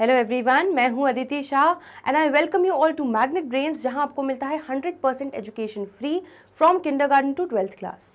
hello everyone मैं हूं Aditi Shah and I welcome you all to Magnet Brains जहां आपको मिलता है 100 percent education free from kindergarten to twelfth class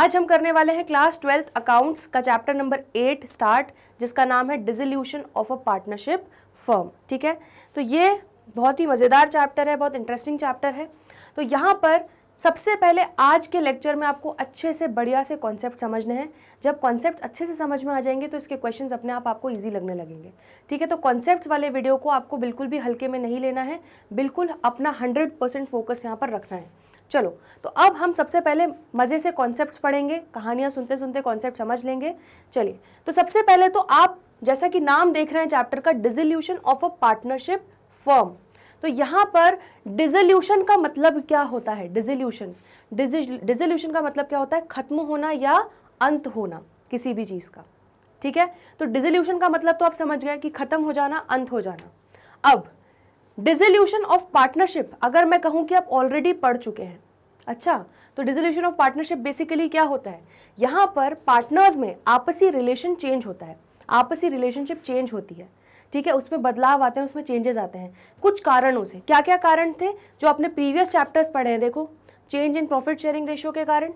आज हम करने वाले हैं क्लास ट्वेल्थ अकाउंट्स का चैप्टर नंबर एट स्टार्ट जिसका नाम है dissolution of a partnership firm ठीक है तो ये बहुत ही मज़ेदार चैप्टर है बहुत इंटरेस्टिंग चैप्टर है तो यहाँ पर सबसे पहले आज के लेक्चर में आपको अच्छे से बढ़िया से कॉन्सेप्ट समझने हैं जब कॉन्सेप्ट अच्छे से समझ में आ जाएंगे तो इसके क्वेश्चंस अपने आप आपको इजी लगने लगेंगे ठीक है तो कॉन्सेप्ट वाले वीडियो को आपको बिल्कुल भी हल्के में नहीं लेना है बिल्कुल अपना हंड्रेड परसेंट फोकस यहाँ पर रखना है चलो तो अब हम सबसे पहले मज़े से कॉन्सेप्ट पढ़ेंगे कहानियाँ सुनते सुनते कॉन्सेप्ट समझ लेंगे चलिए तो सबसे पहले तो आप जैसा कि नाम देख रहे हैं चैप्टर का dissolution of a partnership firm तो यहाँ पर डिजोल्यूशन का मतलब क्या होता है डिजोल्यूशन डिजोल्यूशन का मतलब क्या होता है खत्म होना या अंत होना किसी भी चीज़ का ठीक है तो डिजोल्यूशन का मतलब तो आप समझ गए कि खत्म हो जाना अंत हो जाना अब डिजोल्यूशन ऑफ पार्टनरशिप अगर मैं कहूँ कि आप ऑलरेडी पढ़ चुके हैं अच्छा तो डिजोल्यूशन ऑफ पार्टनरशिप बेसिकली क्या होता है यहाँ पर पार्टनर्स में आपसी रिलेशन चेंज होता है आपसी रिलेशनशिप चेंज होती है ठीक है उसमें बदलाव आते हैं उसमें चेंजेस आते हैं कुछ कारणों से क्या क्या कारण थे जो अपने प्रीवियस चैप्टर्स पढ़े हैं देखो change in profit sharing ratio के कारण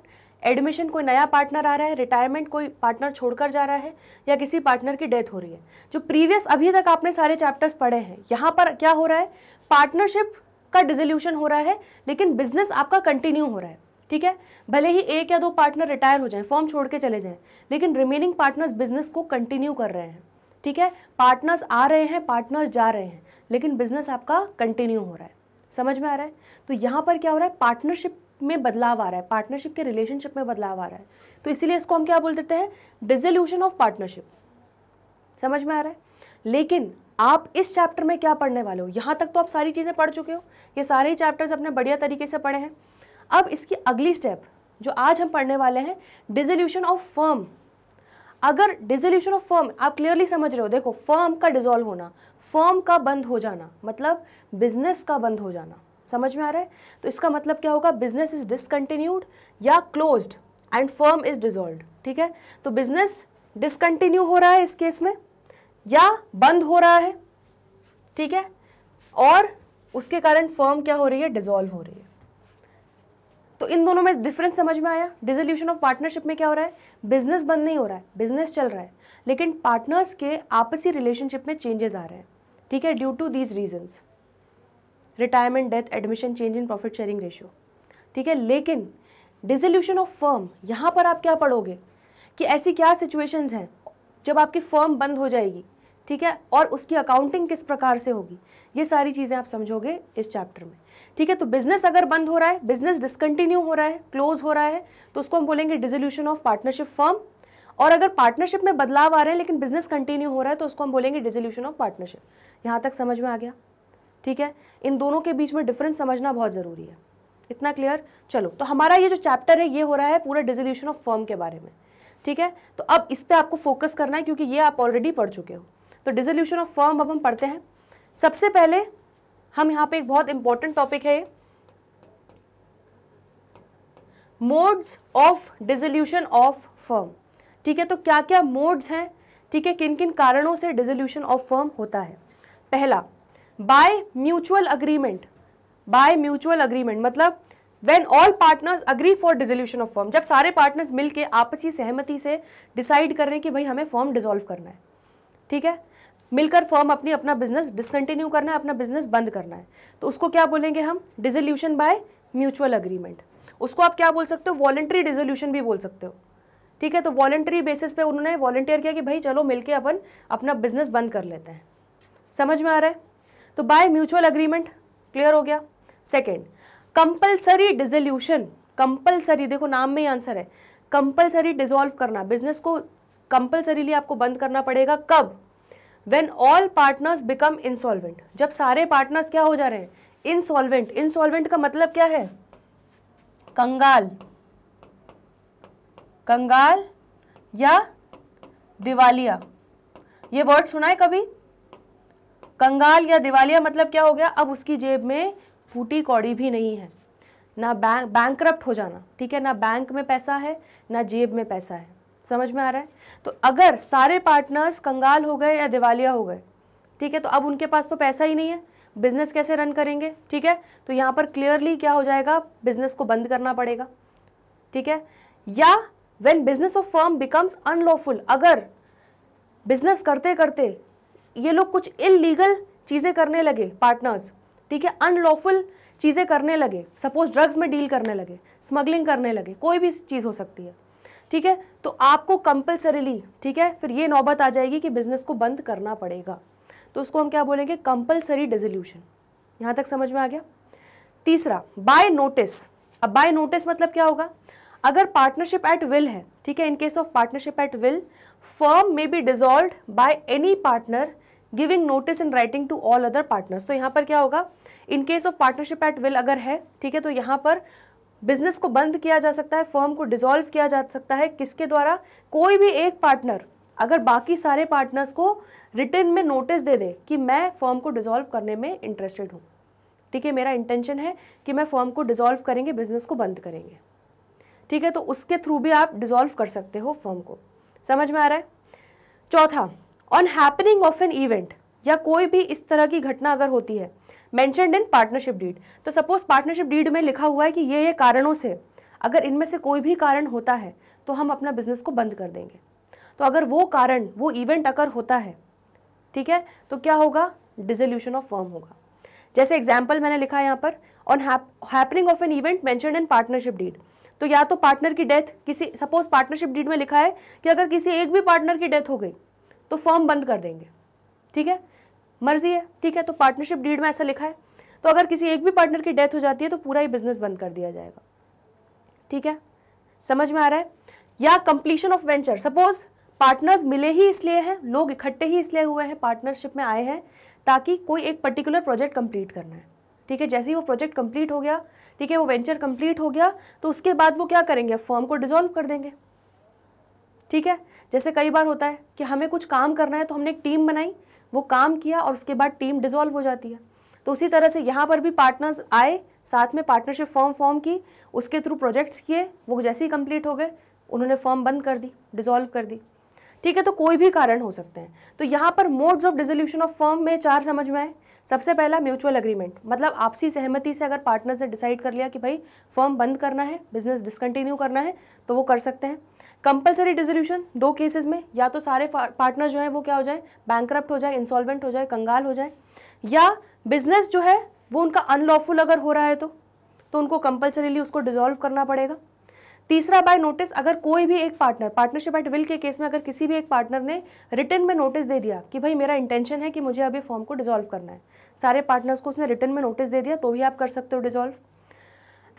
एडमिशन कोई नया पार्टनर आ रहा है रिटायरमेंट कोई पार्टनर छोड़कर जा रहा है या किसी पार्टनर की डेथ हो रही है जो प्रीवियस अभी तक आपने सारे चैप्टर्स पढ़े हैं यहाँ पर क्या हो रहा है पार्टनरशिप का डिजोल्यूशन हो रहा है लेकिन बिजनेस आपका कंटिन्यू हो रहा है ठीक है भले ही एक या दो पार्टनर रिटायर हो जाएं फॉर्म छोड़ के चले जाएं लेकिन रिमेनिंग पार्टनर्स बिजनेस को कंटिन्यू कर रहे हैं ठीक है पार्टनर्स आ रहे हैं पार्टनर्स जा रहे हैं लेकिन बिजनेस आपका कंटिन्यू हो रहा है समझ में आ रहा है तो यहाँ पर क्या हो रहा है पार्टनरशिप में बदलाव आ रहा है पार्टनरशिप के रिलेशनशिप में बदलाव आ रहा है तो इसीलिए इसको हम क्या बोल देते हैं डिजोल्यूशन ऑफ पार्टनरशिप समझ में आ रहा है लेकिन आप इस चैप्टर में क्या पढ़ने वाले हो यहाँ तक तो आप सारी चीज़ें पढ़ चुके हो ये सारे ही चैप्टर्स अपने बढ़िया तरीके से पढ़े हैं अब इसकी अगली स्टेप जो आज हम पढ़ने वाले हैं डिजोल्यूशन ऑफ फर्म अगर डिजोल्यूशन ऑफ फर्म आप क्लियरली समझ रहे हो देखो फर्म का डिजोल्व होना फर्म का बंद हो जाना मतलब बिजनेस का बंद हो जाना समझ में आ रहा है तो इसका मतलब क्या होगा बिजनेस इज डिसकंटिन्यूड या closed and firm is dissolve ठीक है तो बिजनेस डिसकंटिन्यू हो रहा है इस केस में या बंद हो रहा है ठीक है और उसके कारण फर्म क्या हो रही है डिजोल्व हो रही है तो इन दोनों में डिफरेंस समझ में आया डिजोल्यूशन ऑफ पार्टनरशिप में क्या हो रहा है बिजनेस बंद नहीं हो रहा है बिजनेस चल रहा है लेकिन पार्टनर्स के आपसी रिलेशनशिप में चेंजेस आ रहे हैं ठीक है due to these reasons retirement death admission change in profit sharing ratio ठीक है लेकिन डिजोल्यूशन ऑफ फर्म यहाँ पर आप क्या पढ़ोगे कि ऐसी क्या सिचुएशंस हैं जब आपकी फर्म बंद हो जाएगी ठीक है और उसकी अकाउंटिंग किस प्रकार से होगी ये सारी चीज़ें आप समझोगे इस चैप्टर में ठीक है तो बिजनेस अगर बंद हो रहा है बिजनेस डिसकंटिन्यू हो रहा है क्लोज हो रहा है तो उसको हम बोलेंगे डिजोल्यूशन ऑफ पार्टनरशिप फर्म और अगर पार्टनरशिप में बदलाव आ रहे हैं लेकिन बिजनेस कंटिन्यू हो रहा है तो उसको हम बोलेंगे डिजोल्यूशन ऑफ पार्टनरशिप यहाँ तक समझ में आ गया ठीक है इन दोनों के बीच में डिफरेंस समझना बहुत ज़रूरी है इतना क्लियर चलो तो हमारा ये जो चैप्टर है ये हो रहा है पूरा डिजोल्यूशन ऑफ फर्म के बारे में ठीक है तो अब इस पर आपको फोकस करना है क्योंकि ये आप ऑलरेडी पढ़ चुके हो तो डिजोल्यूशन ऑफ फर्म अब हम पढ़ते हैं सबसे पहले हम यहाँ पे एक बहुत इंपॉर्टेंट टॉपिक है modes of dissolution of firm ठीक है तो क्या क्या मोड्स हैं ठीक है किन किन कारणों से डिजोल्यूशन ऑफ फर्म होता है पहला by mutual agreement by mutual agreement मतलब when all partners agree for dissolution of firm जब सारे पार्टनर्स मिलके आपसी सहमति से डिसाइड कर रहे हैं कि भाई हमें फॉर्म डिजोल्व करना है ठीक है मिलकर फर्म अपनी अपना बिजनेस डिसकंटिन्यू करना है अपना बिजनेस बंद करना है तो उसको क्या बोलेंगे हम डिजोल्यूशन बाय म्यूचुअल अग्रीमेंट उसको आप क्या बोल सकते हो वॉलेंट्री डिजोल्यूशन भी बोल सकते हो ठीक है तो वॉलेंट्री बेसिस पे उन्होंने वॉलेंटियर किया कि भाई चलो मिलके अपन अपना बिजनेस बंद कर लेते हैं समझ में आ रहा है तो बाय म्यूचुअल अग्रीमेंट क्लियर हो गया सेकेंड कंपल्सरी डिजोल्यूशन कंपल्सरी देखो नाम में ही आंसर है कंपल्सरी डिजोल्व करना बिजनेस को कंपलसरीली आपको बंद करना पड़ेगा कब when all partners become insolvent जब सारे पार्टनर्स क्या हो जा रहे हैं इंसॉल्वेंट इंसॉल्वेंट का मतलब क्या है कंगाल कंगाल या दिवालिया ये वर्ड सुना है कभी कंगाल या दिवालिया मतलब क्या हो गया अब उसकी जेब में फूटी कौड़ी भी नहीं है ना बैंक बैंक हो जाना ठीक है ना बैंक में पैसा है ना जेब में पैसा है समझ में आ रहा है तो अगर सारे पार्टनर्स कंगाल हो गए या दिवालिया हो गए ठीक है तो अब उनके पास तो पैसा ही नहीं है बिजनेस कैसे रन करेंगे ठीक है तो यहाँ पर क्लियरली क्या हो जाएगा बिजनेस को बंद करना पड़ेगा ठीक है या when business of firm becomes unlawful अगर बिजनेस करते करते ये लोग कुछ इलीगल चीज़ें करने लगे पार्टनर्स ठीक है अनलॉफुल चीज़ें करने लगे सपोज ड्रग्स में डील करने लगे स्मगलिंग करने लगे कोई भी चीज़ हो सकती है ठीक है तो आपको कंपल्सरीली ठीक है फिर ये नौबत आ जाएगी कि बिजनेस को बंद करना पड़ेगा तो उसको हम क्या बोलेंगे कंपल्सरी डिजोल्यूशन यहां तक समझ में आ गया तीसरा बाय नोटिस अब बाय नोटिस मतलब क्या होगा अगर पार्टनरशिप एट विल है ठीक है in case of partnership at will firm may be dissolve by any partner giving notice in writing to all other partners तो यहाँ पर क्या होगा in case of partnership at will अगर है ठीक है तो यहाँ पर बिजनेस को बंद किया जा सकता है फर्म को डिसॉल्व किया जा सकता है किसके द्वारा कोई भी एक पार्टनर अगर बाकी सारे पार्टनर्स को रिटर्न में नोटिस दे दे कि मैं फर्म को डिसॉल्व करने में इंटरेस्टेड हूँ ठीक है मेरा इंटेंशन है कि मैं फर्म को डिसॉल्व करेंगे बिजनेस को बंद करेंगे ठीक है तो उसके थ्रू भी आप डिसॉल्व कर सकते हो फर्म को समझ में आ रहा है चौथा on happening of an event या कोई भी इस तरह की घटना अगर होती है मैंशनड इन पार्टनरशिप डीड तो सपोज पार्टनरशिप डीड में लिखा हुआ है कि ये ये कारणों से अगर इनमें से कोई भी कारण होता है तो हम अपना बिजनेस को बंद कर देंगे तो अगर वो कारण वो इवेंट अगर होता है ठीक है तो क्या होगा डिजोल्यूशन ऑफ फर्म होगा जैसे एग्जाम्पल मैंने लिखा है यहाँ पर on happening of an event mentioned in partnership deed तो या तो पार्टनर की डेथ किसी सपोज पार्टनरशिप डीड में लिखा है कि अगर किसी एक भी पार्टनर की डेथ हो गई तो फर्म बंद कर देंगे ठीक है मर्जी है ठीक है तो पार्टनरशिप डीड में ऐसा लिखा है तो अगर किसी एक भी पार्टनर की डेथ हो जाती है तो पूरा ही बिजनेस बंद कर दिया जाएगा ठीक है समझ में आ रहा है या completion of venture suppose partners मिले ही इसलिए हैं लोग इकट्ठे ही इसलिए हुए हैं पार्टनरशिप में आए हैं ताकि कोई एक पर्टिकुलर प्रोजेक्ट कंप्लीट करना है ठीक है जैसे ही वो प्रोजेक्ट कंप्लीट हो गया ठीक है वो वेंचर कंप्लीट हो गया तो उसके बाद वो क्या करेंगे फॉर्म को डिजोल्व कर देंगे ठीक है जैसे कई बार होता है कि हमें कुछ काम करना है तो हमने एक टीम बनाई वो काम किया और उसके बाद टीम डिजोल्व हो जाती है तो उसी तरह से यहाँ पर भी पार्टनर्स आए साथ में पार्टनरशिप फॉर्म फॉर्म की उसके थ्रू प्रोजेक्ट्स किए वो जैसे ही कंप्लीट हो गए उन्होंने फॉर्म बंद कर दी डिजोल्व कर दी ठीक है तो कोई भी कारण हो सकते हैं तो यहाँ पर modes of dissolution of firm में चार समझ में आए सबसे पहला म्यूचुअल एग्रीमेंट मतलब आपसी सहमति से अगर पार्टनर्स ने डिसाइड कर लिया कि भाई फॉर्म बंद करना है बिजनेस डिसकंटिन्यू करना है तो वो कर सकते हैं कंपलसरी डिजोल्यूशन दो केसेस में या तो सारे पार्टनर जो है वो क्या हो जाए बैंक हो जाए इंसॉल्वेंट हो जाए कंगाल हो जाए या बिजनेस जो है वो उनका अनलॉफुल अगर हो रहा है तो तो उनको कंपलसरीली उसको डिजोल्व करना पड़ेगा तीसरा बाय नोटिस अगर कोई भी एक पार्टनर पार्टनरशिप एट विल के केस में अगर किसी भी एक पार्टनर ने रिटर्न में नोटिस दे दिया कि भाई मेरा इंटेंशन है कि मुझे अभी फॉर्म को डिजोल्व करना है सारे पार्टनर्स को उसने रिटर्न में नोटिस दे दिया तो भी आप कर सकते हो dissolve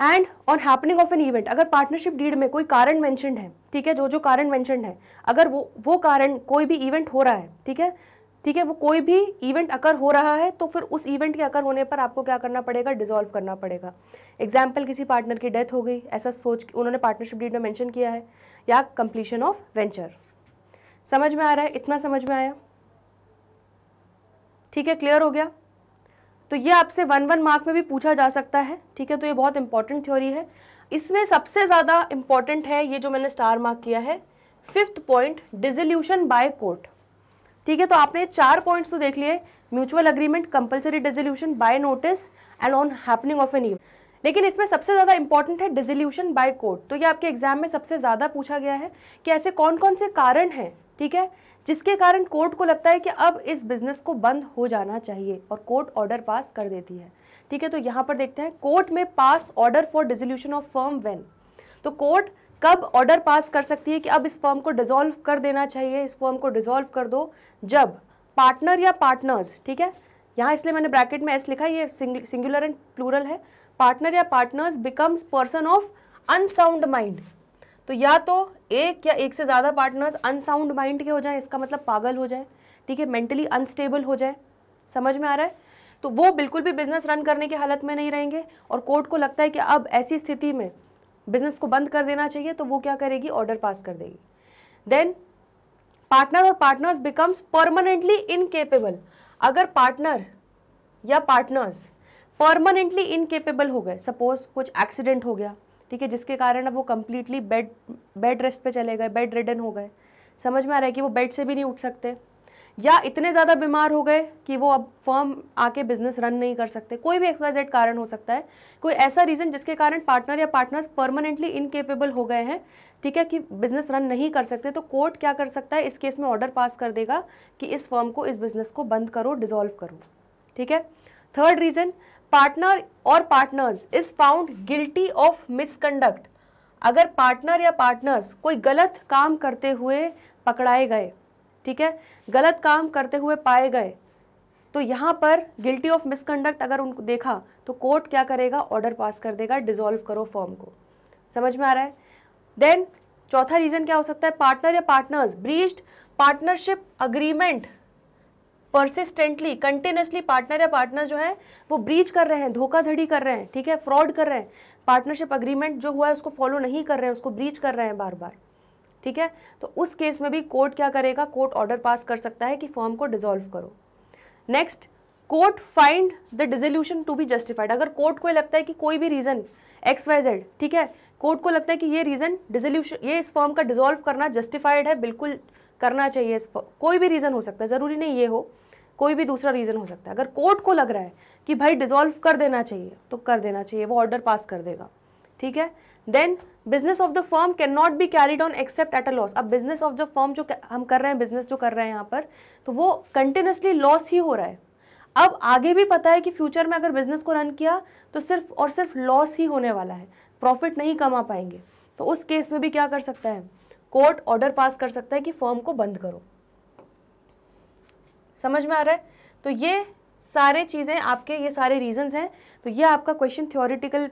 and on happening of an event अगर पार्टनरशिप डीड में कोई कारण मैंशनड है ठीक है जो जो कारण मैंशनड है अगर वो वो कारण कोई भी इवेंट हो रहा है ठीक है ठीक है वो कोई भी इवेंट अकर हो रहा है तो फिर उस इवेंट के अकर होने पर आपको क्या करना पड़ेगा डिजोल्व करना पड़ेगा एग्जाम्पल किसी पार्टनर की डेथ हो गई ऐसा सोच उन्होंने पार्टनरशिप डीड में मैंशन किया है या कंप्लीशन ऑफ वेंचर समझ में आ रहा है इतना समझ में आया ठीक है क्लियर हो गया तो ये आपसे वन वन मार्क में भी पूछा जा सकता है ठीक है तो ये बहुत इंपॉर्टेंट थ्योरी है इसमें सबसे ज़्यादा इम्पॉर्टेंट है ये जो मैंने स्टार मार्क किया है fifth point dissolution by court ठीक है तो आपने चार पॉइंट्स तो देख लिए mutual agreement compulsory dissolution by notice and on happening of an ईव लेकिन इसमें सबसे ज़्यादा इंपॉर्टेंट है डिजोल्यूशन बाय कोर्ट तो ये आपके एग्जाम में सबसे ज़्यादा पूछा गया है कि ऐसे कौन कौन से कारण हैं ठीक है जिसके कारण कोर्ट को लगता है कि अब इस बिजनेस को बंद हो जाना चाहिए और कोर्ट ऑर्डर पास कर देती है ठीक है तो यहाँ पर देखते हैं कोर्ट में pass order for dissolution of firm when तो कोर्ट कब ऑर्डर पास कर सकती है कि अब इस फर्म को डिजोल्व कर देना चाहिए इस फर्म को डिजोल्व कर दो जब पार्टनर या पार्टनर्स ठीक है यहाँ इसलिए मैंने ब्रैकेट में एस लिखा ये सिंगुलर एंड प्लूरल है पार्टनर या partners becomes person of unsound mind तो या तो एक या एक से ज़्यादा पार्टनर्स अनसाउंड माइंड के हो जाए इसका मतलब पागल हो जाए ठीक है मेंटली अनस्टेबल हो जाए समझ में आ रहा है तो वो बिल्कुल भी बिजनेस रन करने की हालत में नहीं रहेंगे और कोर्ट को लगता है कि अब ऐसी स्थिति में बिजनेस को बंद कर देना चाहिए तो वो क्या करेगी ऑर्डर पास कर देगी देन पार्टनर और पार्टनर्स बिकम्स परमानेंटली इनकेपेबल अगर पार्टनर या पार्टनर्स परमानेंटली इनकेपेबल हो गए सपोज कुछ एक्सीडेंट हो गया ठीक है जिसके कारण अब वो कम्प्लीटली बेड बेड रेस्ट पे चले गए बेड रिडन हो गए समझ में आ रहा है कि वो बेड से भी नहीं उठ सकते या इतने ज़्यादा बीमार हो गए कि वो अब फर्म आके बिजनेस रन नहीं कर सकते कोई भी एक्सवाइजेड कारण हो सकता है कोई ऐसा रीज़न जिसके कारण पार्टनर या पार्टनर्स परमानेंटली इनकेपेबल हो गए हैं ठीक है कि बिजनेस रन नहीं कर सकते तो कोर्ट क्या कर सकता है इस केस में ऑर्डर पास कर देगा कि इस फर्म को इस बिजनेस को बंद करो डिजोल्व करो ठीक है थर्ड रीज़न पार्टनर और partners is found guilty of misconduct अगर पार्टनर या पार्टनर्स कोई गलत काम करते हुए पकड़ाए गए ठीक है गलत काम करते हुए पाए गए तो यहाँ पर गिल्टी ऑफ मिसकंडक्ट अगर उनको देखा तो कोर्ट क्या करेगा ऑर्डर पास कर देगा डिजोल्व करो फॉर्म को समझ में आ रहा है देन चौथा रीज़न क्या हो सकता है पार्टनर या partners breached partnership agreement persistently continuously partner या पार्टनर जो है वो ब्रीच कर रहे हैं धोखाधड़ी कर रहे हैं ठीक है फ्रॉड कर रहे हैं पार्टनरशिप अग्रीमेंट जो हुआ है उसको फॉलो नहीं कर रहे हैं उसको ब्रीच कर रहे हैं बार बार ठीक है तो उस केस में भी कोर्ट क्या करेगा कोर्ट ऑर्डर पास कर सकता है कि फॉर्म को डिजोल्व करो next court find the dissolution to be justified अगर कोर्ट को लगता है कि कोई भी रीज़न एक्स वाई जेड ठीक है कोर्ट को लगता है कि ये रीज़न डिजोल्यूशन ये इस फॉर्म का डिजोल्व करना जस्टिफाइड है बिल्कुल करना चाहिए इस कोई भी रीज़न हो सकता है ज़रूरी नहीं ये हो कोई भी दूसरा रीज़न हो सकता है अगर कोर्ट को लग रहा है कि भाई डिजोल्व कर देना चाहिए तो कर देना चाहिए वो ऑर्डर पास कर देगा ठीक है then business of the firm can not be carried on except at a loss अब बिजनेस ऑफ द फर्म जो हम कर रहे हैं बिजनेस जो कर रहे हैं यहाँ पर तो वो कंटिन्यूसली लॉस ही हो रहा है अब आगे भी पता है कि फ्यूचर में अगर बिजनेस को रन किया तो सिर्फ और सिर्फ लॉस ही होने वाला है प्रॉफिट नहीं कमा पाएंगे तो उस केस में भी क्या कर सकता है कोर्ट ऑर्डर पास कर सकता है कि फर्म को बंद करो समझ में आ रहा है तो ये सारे चीज़ें आपके ये सारे रीजंस हैं तो ये आपका क्वेश्चन थियोरिटिकल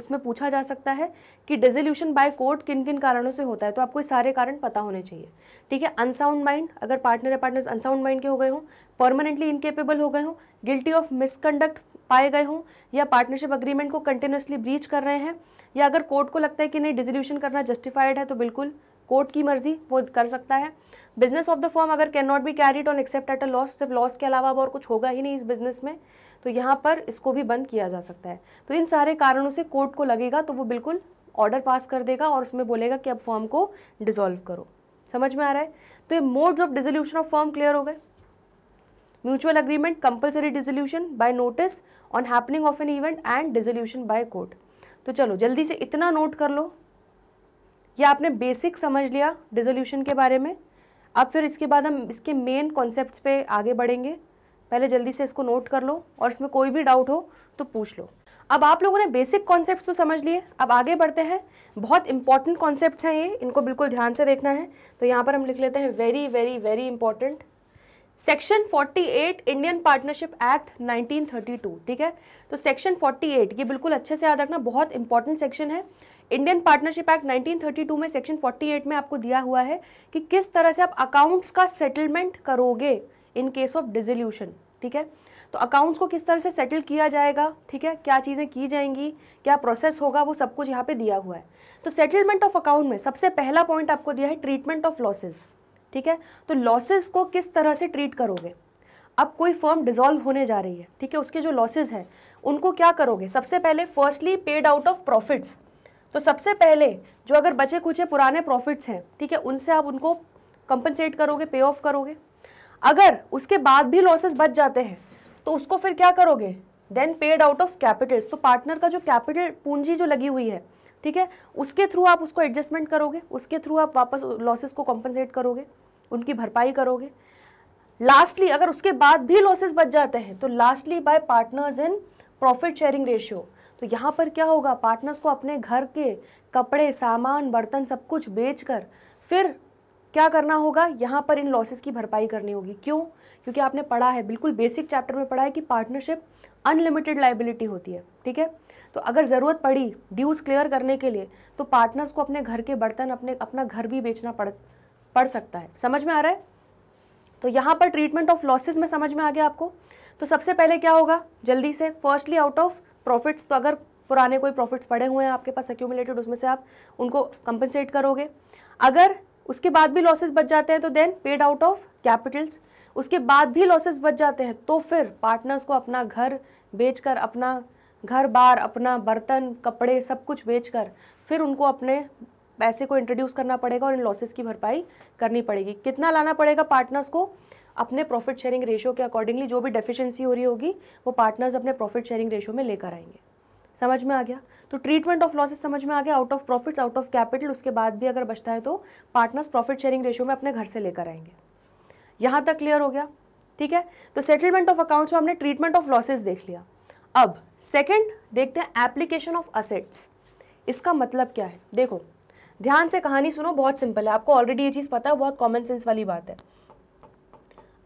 उसमें पूछा जा सकता है कि डिजोल्यूशन बाय कोर्ट किन किन कारणों से होता है तो आपको ये सारे कारण पता होने चाहिए ठीक है अनसाउंड माइंड अगर पार्टनर या पार्टनर अनसाउंड माइंड के हो गए हों परमानेंटली इनकेपेबल हो गए हों गिल्टी ऑफ मिसकंडक्ट पाए गए हों या पार्टनरशिप अग्रीमेंट को कंटिन्यूसली ब्रीच कर रहे हैं या अगर कोर्ट को लगता है कि नहीं डिजोल्यूशन करना जस्टिफाइड है तो बिल्कुल कोर्ट की मर्जी वो कर सकता है बिजनेस ऑफ द फॉर्म अगर can not be carried on except at a loss सिर्फ लॉस के अलावा अब और कुछ होगा ही नहीं इस बिजनेस में तो यहाँ पर इसको भी बंद किया जा सकता है तो इन सारे कारणों से कोर्ट को लगेगा तो वो बिल्कुल ऑर्डर पास कर देगा और उसमें बोलेगा कि अब फॉर्म को डिजोल्व करो समझ में आ रहा है तो ये modes of dissolution of firm clear हो गए mutual agreement compulsory dissolution by notice on happening of an event and dissolution by court तो चलो जल्दी से इतना नोट कर लो ये आपने बेसिक समझ लिया डिजोल्यूशन के बारे में अब फिर इसके बाद हम इसके मेन कॉन्सेप्ट पे आगे बढ़ेंगे पहले जल्दी से इसको नोट कर लो और इसमें कोई भी डाउट हो तो पूछ लो अब आप लोगों ने बेसिक कॉन्सेप्ट्स तो समझ लिए अब आगे बढ़ते हैं बहुत इंपॉर्टेंट कॉन्सेप्ट्स हैं ये इनको बिल्कुल ध्यान से देखना है तो यहाँ पर हम लिख लेते हैं very very very important section 48 Indian partnership act 1932 ठीक है तो सेक्शन 48 ये बिल्कुल अच्छे से याद रखना बहुत इंपॉर्टेंट सेक्शन है इंडियन पार्टनरशिप एक्ट 1932 में सेक्शन 48 में आपको दिया हुआ है कि किस तरह से आप अकाउंट्स का सेटलमेंट करोगे इन केस ऑफ डिजोल्यूशन ठीक है तो अकाउंट्स को किस तरह से सेटल किया जाएगा ठीक है क्या चीज़ें की जाएंगी क्या प्रोसेस होगा वो सब कुछ यहाँ पे दिया हुआ है तो सेटलमेंट ऑफ अकाउंट में सबसे पहला पॉइंट आपको दिया है ट्रीटमेंट ऑफ लॉसेज ठीक है तो लॉसेज को किस तरह से ट्रीट करोगे अब कोई फर्म डिजोल्व होने जा रही है ठीक है उसके जो लॉसेज हैं उनको क्या करोगे सबसे पहले firstly paid out of profits तो सबसे पहले जो अगर बचे कुचे पुराने प्रॉफिट्स हैं ठीक है उनसे आप उनको कंपनसेट करोगे पे ऑफ करोगे अगर उसके बाद भी लॉसेस बच जाते हैं तो उसको फिर क्या करोगे then paid out of capitals तो पार्टनर का जो कैपिटल पूंजी जो लगी हुई है ठीक है उसके थ्रू आप उसको एडजस्टमेंट करोगे उसके थ्रू आप वापस लॉसेस को कॉम्पनसेट करोगे उनकी भरपाई करोगे लास्टली अगर उसके बाद भी लॉसेस बच जाते हैं तो lastly by partners in profit sharing ratio तो यहाँ पर क्या होगा पार्टनर्स को अपने घर के कपड़े सामान बर्तन सब कुछ बेचकर फिर क्या करना होगा यहाँ पर इन लॉसेस की भरपाई करनी होगी क्यों क्योंकि आपने पढ़ा है बिल्कुल बेसिक चैप्टर में पढ़ा है कि पार्टनरशिप अनलिमिटेड लाइबिलिटी होती है ठीक है तो अगर ज़रूरत पड़ी ड्यूज क्लियर करने के लिए तो पार्टनर्स को अपने घर के बर्तन अपने अपना घर भी बेचना पड़ पड़ सकता है समझ में आ रहा है तो यहाँ पर ट्रीटमेंट ऑफ लॉसेज में समझ में आ गया आपको तो सबसे पहले क्या होगा जल्दी से फर्स्टली आउट ऑफ प्रॉफिट्स तो अगर पुराने कोई प्रॉफिट्स पड़े हुए हैं आपके पास एक्यूमुलेटेड उसमें से आप उनको कंपनसेट करोगे अगर उसके बाद भी लॉसेज बच जाते हैं तो then paid out of capitals उसके बाद भी लॉसेस बच जाते हैं तो फिर पार्टनर्स को अपना घर बेचकर अपना घर बार अपना बर्तन कपड़े सब कुछ बेचकर फिर उनको अपने पैसे को इंट्रोड्यूस करना पड़ेगा और इन लॉसेस की भरपाई करनी पड़ेगी कितना लाना पड़ेगा पार्टनर्स को अपने प्रॉफिट शेयरिंग रेशियो के अकॉर्डिंगली जो भी डेफिशिएंसी हो रही होगी वो पार्टनर्स अपने प्रॉफिट शेयरिंग रेशियो में लेकर आएंगे समझ में आ गया तो ट्रीटमेंट ऑफ लॉसेस समझ में आ गया out of profits out of capital उसके बाद भी अगर बचता है तो पार्टनर्स प्रॉफिट शेयरिंग रेशियो में अपने घर से लेकर आएंगे यहाँ तक क्लियर हो गया ठीक है तो सेटलमेंट ऑफ अकाउंट्स में हमने ट्रीटमेंट ऑफ लॉसेज देख लिया अब सेकेंड देखते हैं एप्लीकेशन ऑफ असेट्स इसका मतलब क्या है देखो ध्यान से कहानी सुनो बहुत सिंपल है आपको ऑलरेडी ये चीज़ पता है बहुत कॉमन सेंस वाली बात है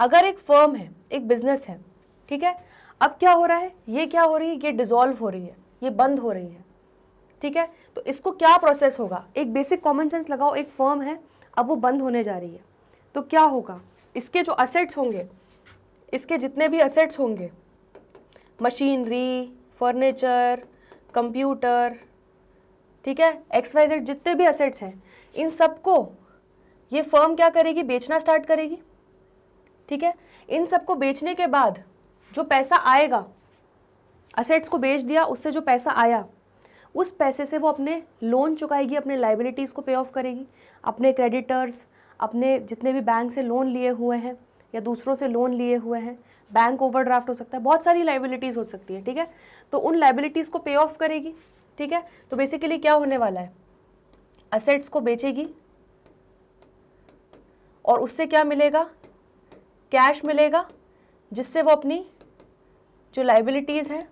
अगर एक फर्म है एक बिजनेस है ठीक है अब क्या हो रहा है ये क्या हो रही है ये डिजोल्व हो रही है ये बंद हो रही है ठीक है तो इसको क्या प्रोसेस होगा एक बेसिक कॉमन सेंस लगाओ एक फर्म है अब वो बंद होने जा रही है तो क्या होगा इसके जो असेट्स होंगे इसके जितने भी असेट्स होंगे मशीनरी फर्नीचर कंप्यूटर ठीक है एक्स वाई जेड जितने भी असेट्स हैं इन सबको ये फर्म क्या करेगी बेचना स्टार्ट करेगी ठीक है इन सबको बेचने के बाद जो पैसा आएगा असेट्स को बेच दिया उससे जो पैसा आया उस पैसे से वो अपने लोन चुकाएगी अपने लाइबिलिटीज़ को पे ऑफ करेगी अपने क्रेडिटर्स अपने जितने भी बैंक से लोन लिए हुए हैं या दूसरों से लोन लिए हुए हैं बैंक ओवरड्राफ्ट हो सकता है बहुत सारी लाइबिलिटीज़ हो सकती है ठीक है तो उन लाइबिलिटीज़ को पे ऑफ करेगी ठीक है तो बेसिकली क्या होने वाला है असेट्स को बेचेगी और उससे क्या मिलेगा कैश मिलेगा जिससे वो अपनी जो लाइबिलिटीज़ हैं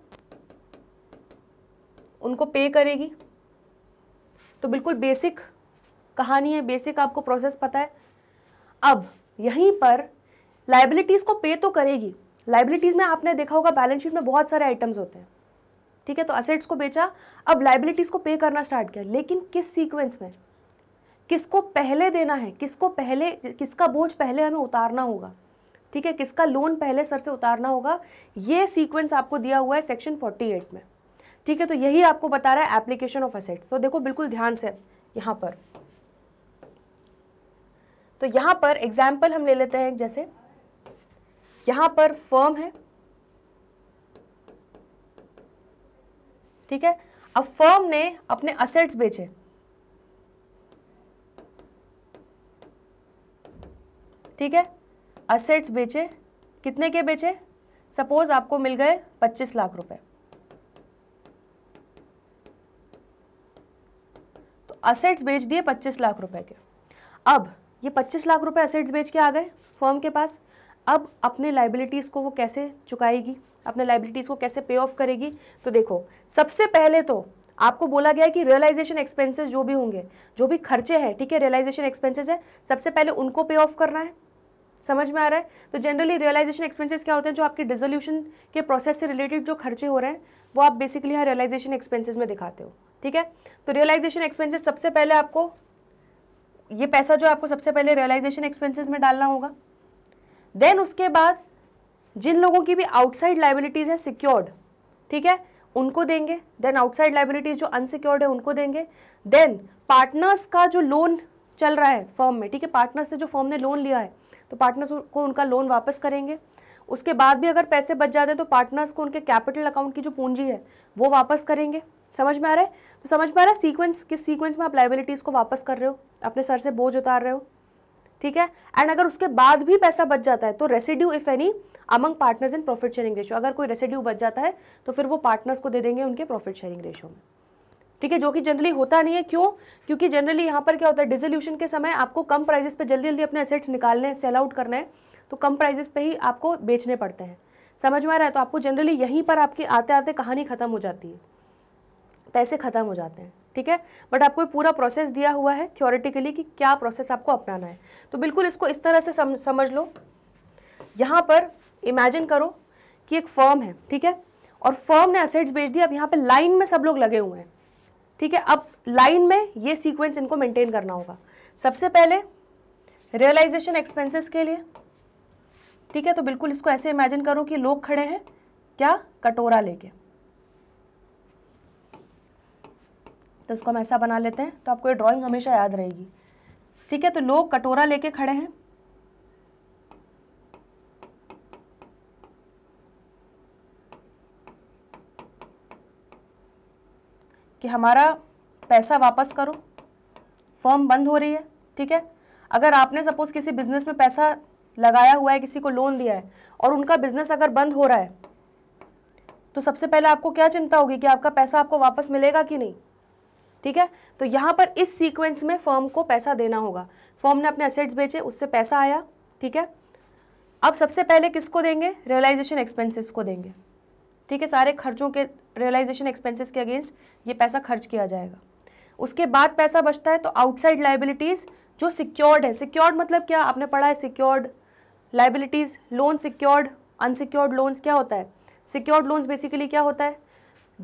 उनको पे करेगी तो बिल्कुल बेसिक कहानी है बेसिक आपको प्रोसेस पता है अब यहीं पर लाइबिलिटीज़ को पे तो करेगी लाइबिलिटीज़ में आपने देखा होगा बैलेंस शीट में बहुत सारे आइटम्स होते हैं ठीक है तो असेट्स को बेचा अब लाइबिलिटीज़ को पे करना स्टार्ट किया लेकिन किस सीक्वेंस में किसको पहले देना है किसको पहले किसका बोझ पहले हमें उतारना होगा ठीक है किसका लोन पहले सर से उतारना होगा ये सीक्वेंस आपको दिया हुआ है सेक्शन 48 में ठीक है तो यही आपको बता रहा है एप्लीकेशन ऑफ असेट्स तो देखो बिल्कुल ध्यान से यहाँ पर तो यहाँ पर एग्जाम्पल हम ले लेते हैं जैसे यहाँ पर फर्म है ठीक है अब फर्म ने अपने असेट्स बेचे ठीक है असेट्स बेचे कितने के बेचे सपोज आपको मिल गए 25 लाख रुपए तो असेट्स बेच दिए 25 लाख रुपए के अब ये 25 लाख रुपए असेट्स बेच के आ गए फर्म के पास अब अपने लाइबिलिटीज़ को वो कैसे चुकाएगी अपने लाइबिलिटीज़ को कैसे पे ऑफ करेगी तो देखो सबसे पहले तो आपको बोला गया है कि रियलाइजेशन एक्सपेंसेस जो भी होंगे जो भी खर्चे हैं ठीक है रियलाइजेशन एक्सपेंसेस है सबसे पहले उनको पे ऑफ करना है समझ में आ रहा है तो जनरली रियलाइजेशन एक्सपेंसेस क्या होते हैं जो आपके डिजोल्यूशन के प्रोसेस से रिलेटेड जो खर्चे हो रहे हैं वो आप बेसिकली यहाँ रियलाइजेशन एक्सपेंसेस में दिखाते हो ठीक है तो रियलाइजेशन एक्सपेंसेस सबसे पहले आपको ये पैसा जो आपको सबसे पहले रियलाइजेशन एक्सपेंसेस में डालना होगा देन उसके बाद जिन लोगों की भी आउटसाइड लाइबिलिटीज़ हैं सिक्योर्ड ठीक है उनको देंगे देन आउटसाइड लाइबिलिटीज़ जो अनसिक्योर्ड है उनको देंगे देन पार्टनर्स का जो लोन चल रहा है फॉर्म में ठीक है पार्टनर्स से जो फॉर्म ने लोन लिया है तो पार्टनर्स को उनका लोन वापस करेंगे उसके बाद भी अगर पैसे बच जाते हैं तो पार्टनर्स को उनके कैपिटल अकाउंट की जो पूंजी है वो वापस करेंगे समझ में आ रहा है तो समझ में आ रहा है सीक्वेंस किस सीक्वेंस में आप लाइबिलिटीज़ को वापस कर रहे हो अपने सर से बोझ उतार रहे हो ठीक है एंड अगर उसके बाद भी पैसा बच जाता है तो residue if any among partners in profit sharing ratio अगर कोई रेसिड्यू बच जाता है तो फिर वो पार्टनर्स को दे देंगे उनके प्रॉफिट शेयरिंग रेशियो में ठीक है जो कि जनरली होता नहीं है क्यों क्योंकि जनरली यहाँ पर क्या होता है डिजोल्यूशन के समय आपको कम प्राइजेस पे जल्दी जल्दी अपने एसेट्स निकालने हैं सेल आउट करना है तो कम प्राइजेस पे ही आपको बेचने पड़ते हैं समझ में आ रहा है तो आपको जनरली यहीं पर आपकी आते आते कहानी ख़त्म हो जाती है पैसे ख़त्म हो जाते हैं ठीक है बट आपको पूरा प्रोसेस दिया हुआ है थ्योरेटिकली कि क्या प्रोसेस आपको अपनाना है तो बिल्कुल इसको इस तरह से सम, समझ लो यहाँ पर इमेजिन करो कि एक फर्म है ठीक है और फर्म ने असेट्स बेच दिए अब यहाँ पे लाइन में सब लोग लगे हुए हैं ठीक है अब लाइन में ये सीक्वेंस इनको मेंटेन करना होगा सबसे पहले रियलाइजेशन एक्सपेंसेस के लिए ठीक है तो बिल्कुल इसको ऐसे इमेजिन करो कि लोग खड़े हैं क्या कटोरा लेके तो इसको हम ऐसा बना लेते हैं तो आपको ये ड्राइंग हमेशा याद रहेगी ठीक है तो लोग कटोरा लेके खड़े हैं कि हमारा पैसा वापस करो फर्म बंद हो रही है ठीक है अगर आपने सपोज किसी बिजनेस में पैसा लगाया हुआ है किसी को लोन दिया है और उनका बिजनेस अगर बंद हो रहा है तो सबसे पहले आपको क्या चिंता होगी कि आपका पैसा आपको वापस मिलेगा कि नहीं ठीक है तो यहाँ पर इस सीक्वेंस में फर्म को पैसा देना होगा फर्म ने अपने असेट्स बेचे उससे पैसा आया ठीक है अब सबसे पहले किसको देंगे रियलाइजेशन एक्सपेंसेस को देंगे ठीक है सारे खर्चों के रियलाइजेशन एक्सपेंसेस के अगेंस्ट ये पैसा खर्च किया जाएगा उसके बाद पैसा बचता है तो आउटसाइड लाइबिलिटीज़ जो सिक्योर्ड है सिक्योर्ड मतलब क्या आपने पढ़ा है secured liabilities loan secured unsecured loans क्या होता है सिक्योर्ड लोन्स बेसिकली क्या होता है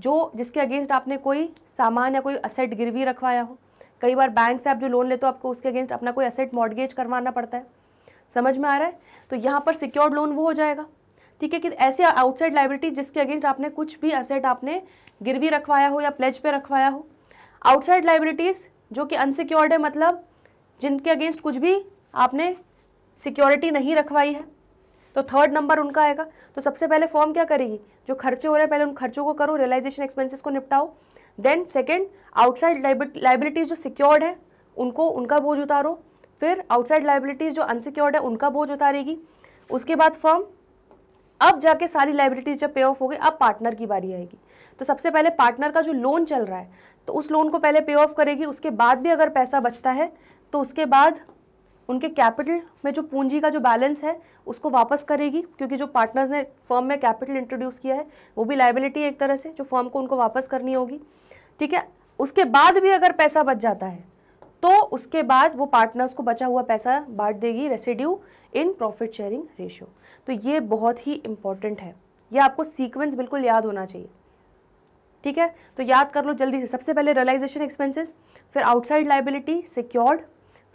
जो जिसके अगेंस्ट आपने कोई सामान या कोई असेट गिरवी रखवाया हो कई बार बैंक से आप जो लोन लेते हो आपको उसके अगेंस्ट अपना कोई असेट मॉडगेज करवाना पड़ता है समझ में आ रहा है तो यहाँ पर सिक्योर्ड लोन वो हो जाएगा ठीक है कि ऐसे आउटसाइड लाइबिलिटी जिसके अगेंस्ट आपने कुछ भी असेट आपने गिरवी रखवाया हो या प्लेज पे रखवाया हो आउटसाइड लाइबिलिटीज़ जो कि अनसिक्योर्ड है मतलब जिनके अगेंस्ट कुछ भी आपने सिक्योरिटी नहीं रखवाई है तो थर्ड नंबर उनका आएगा तो सबसे पहले फॉर्म क्या करेगी जो खर्चे हो रहे हैं पहले उन खर्चों को करो रियलाइजेशन एक्सपेंसिस को निपटाओ देन सेकेंड आउटसाइड लाइबिलिटीज़ जो सिक्योर्ड है उनको उनका बोझ उतारो फिर आउटसाइड लाइबिलिटीज़ जो अनसिक्योर्ड है उनका बोझ उतारेगी उसके बाद फॉर्म अब जाके सारी लाइबिलिटीज जब पे ऑफ हो गई अब पार्टनर की बारी आएगी तो सबसे पहले पार्टनर का जो लोन चल रहा है तो उस लोन को पहले पे ऑफ करेगी उसके बाद भी अगर पैसा बचता है तो उसके बाद उनके कैपिटल में जो पूंजी का जो बैलेंस है उसको वापस करेगी क्योंकि जो पार्टनर्स ने फर्म में कैपिटल इंट्रोड्यूस किया है वो भी लाइबिलिटी एक तरह से जो फर्म को उनको वापस करनी होगी ठीक है उसके बाद भी अगर पैसा बच जाता है तो उसके बाद वो पार्टनर्स को बचा हुआ पैसा बांट देगी residue in profit sharing ratio तो ये बहुत ही इंपॉर्टेंट है ये आपको सीक्वेंस बिल्कुल याद होना चाहिए ठीक है तो याद कर लो जल्दी से सबसे पहले रियलाइजेशन एक्सपेंसेस फिर आउटसाइड लाइबिलिटी सिक्योर्ड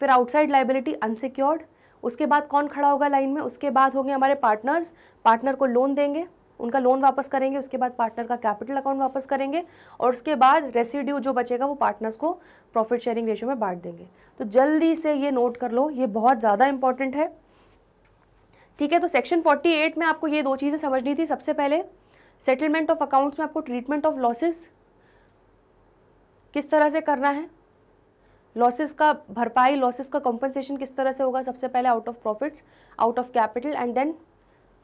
फिर आउटसाइड लाइबिलिटी अनसिक्योर्ड उसके बाद कौन खड़ा होगा लाइन में उसके बाद होंगे हमारे पार्टनर्स पार्टनर को लोन देंगे उनका लोन वापस करेंगे उसके बाद पार्टनर का कैपिटल अकाउंट वापस करेंगे और उसके बाद रेसिड्यू जो बचेगा वो पार्टनर्स को प्रॉफिट शेयरिंग रेशियो में बांट देंगे तो जल्दी से ये नोट कर लो ये बहुत ज़्यादा इंपॉर्टेंट है ठीक है तो सेक्शन 48 में आपको ये दो चीज़ें समझनी थी सबसे पहले सेटलमेंट ऑफ अकाउंट्स में आपको ट्रीटमेंट ऑफ लॉसेस किस तरह से करना है लॉसेस का भरपाई लॉसेस का कॉम्पनसेशन किस तरह से होगा सबसे पहले out of profits out of capital and then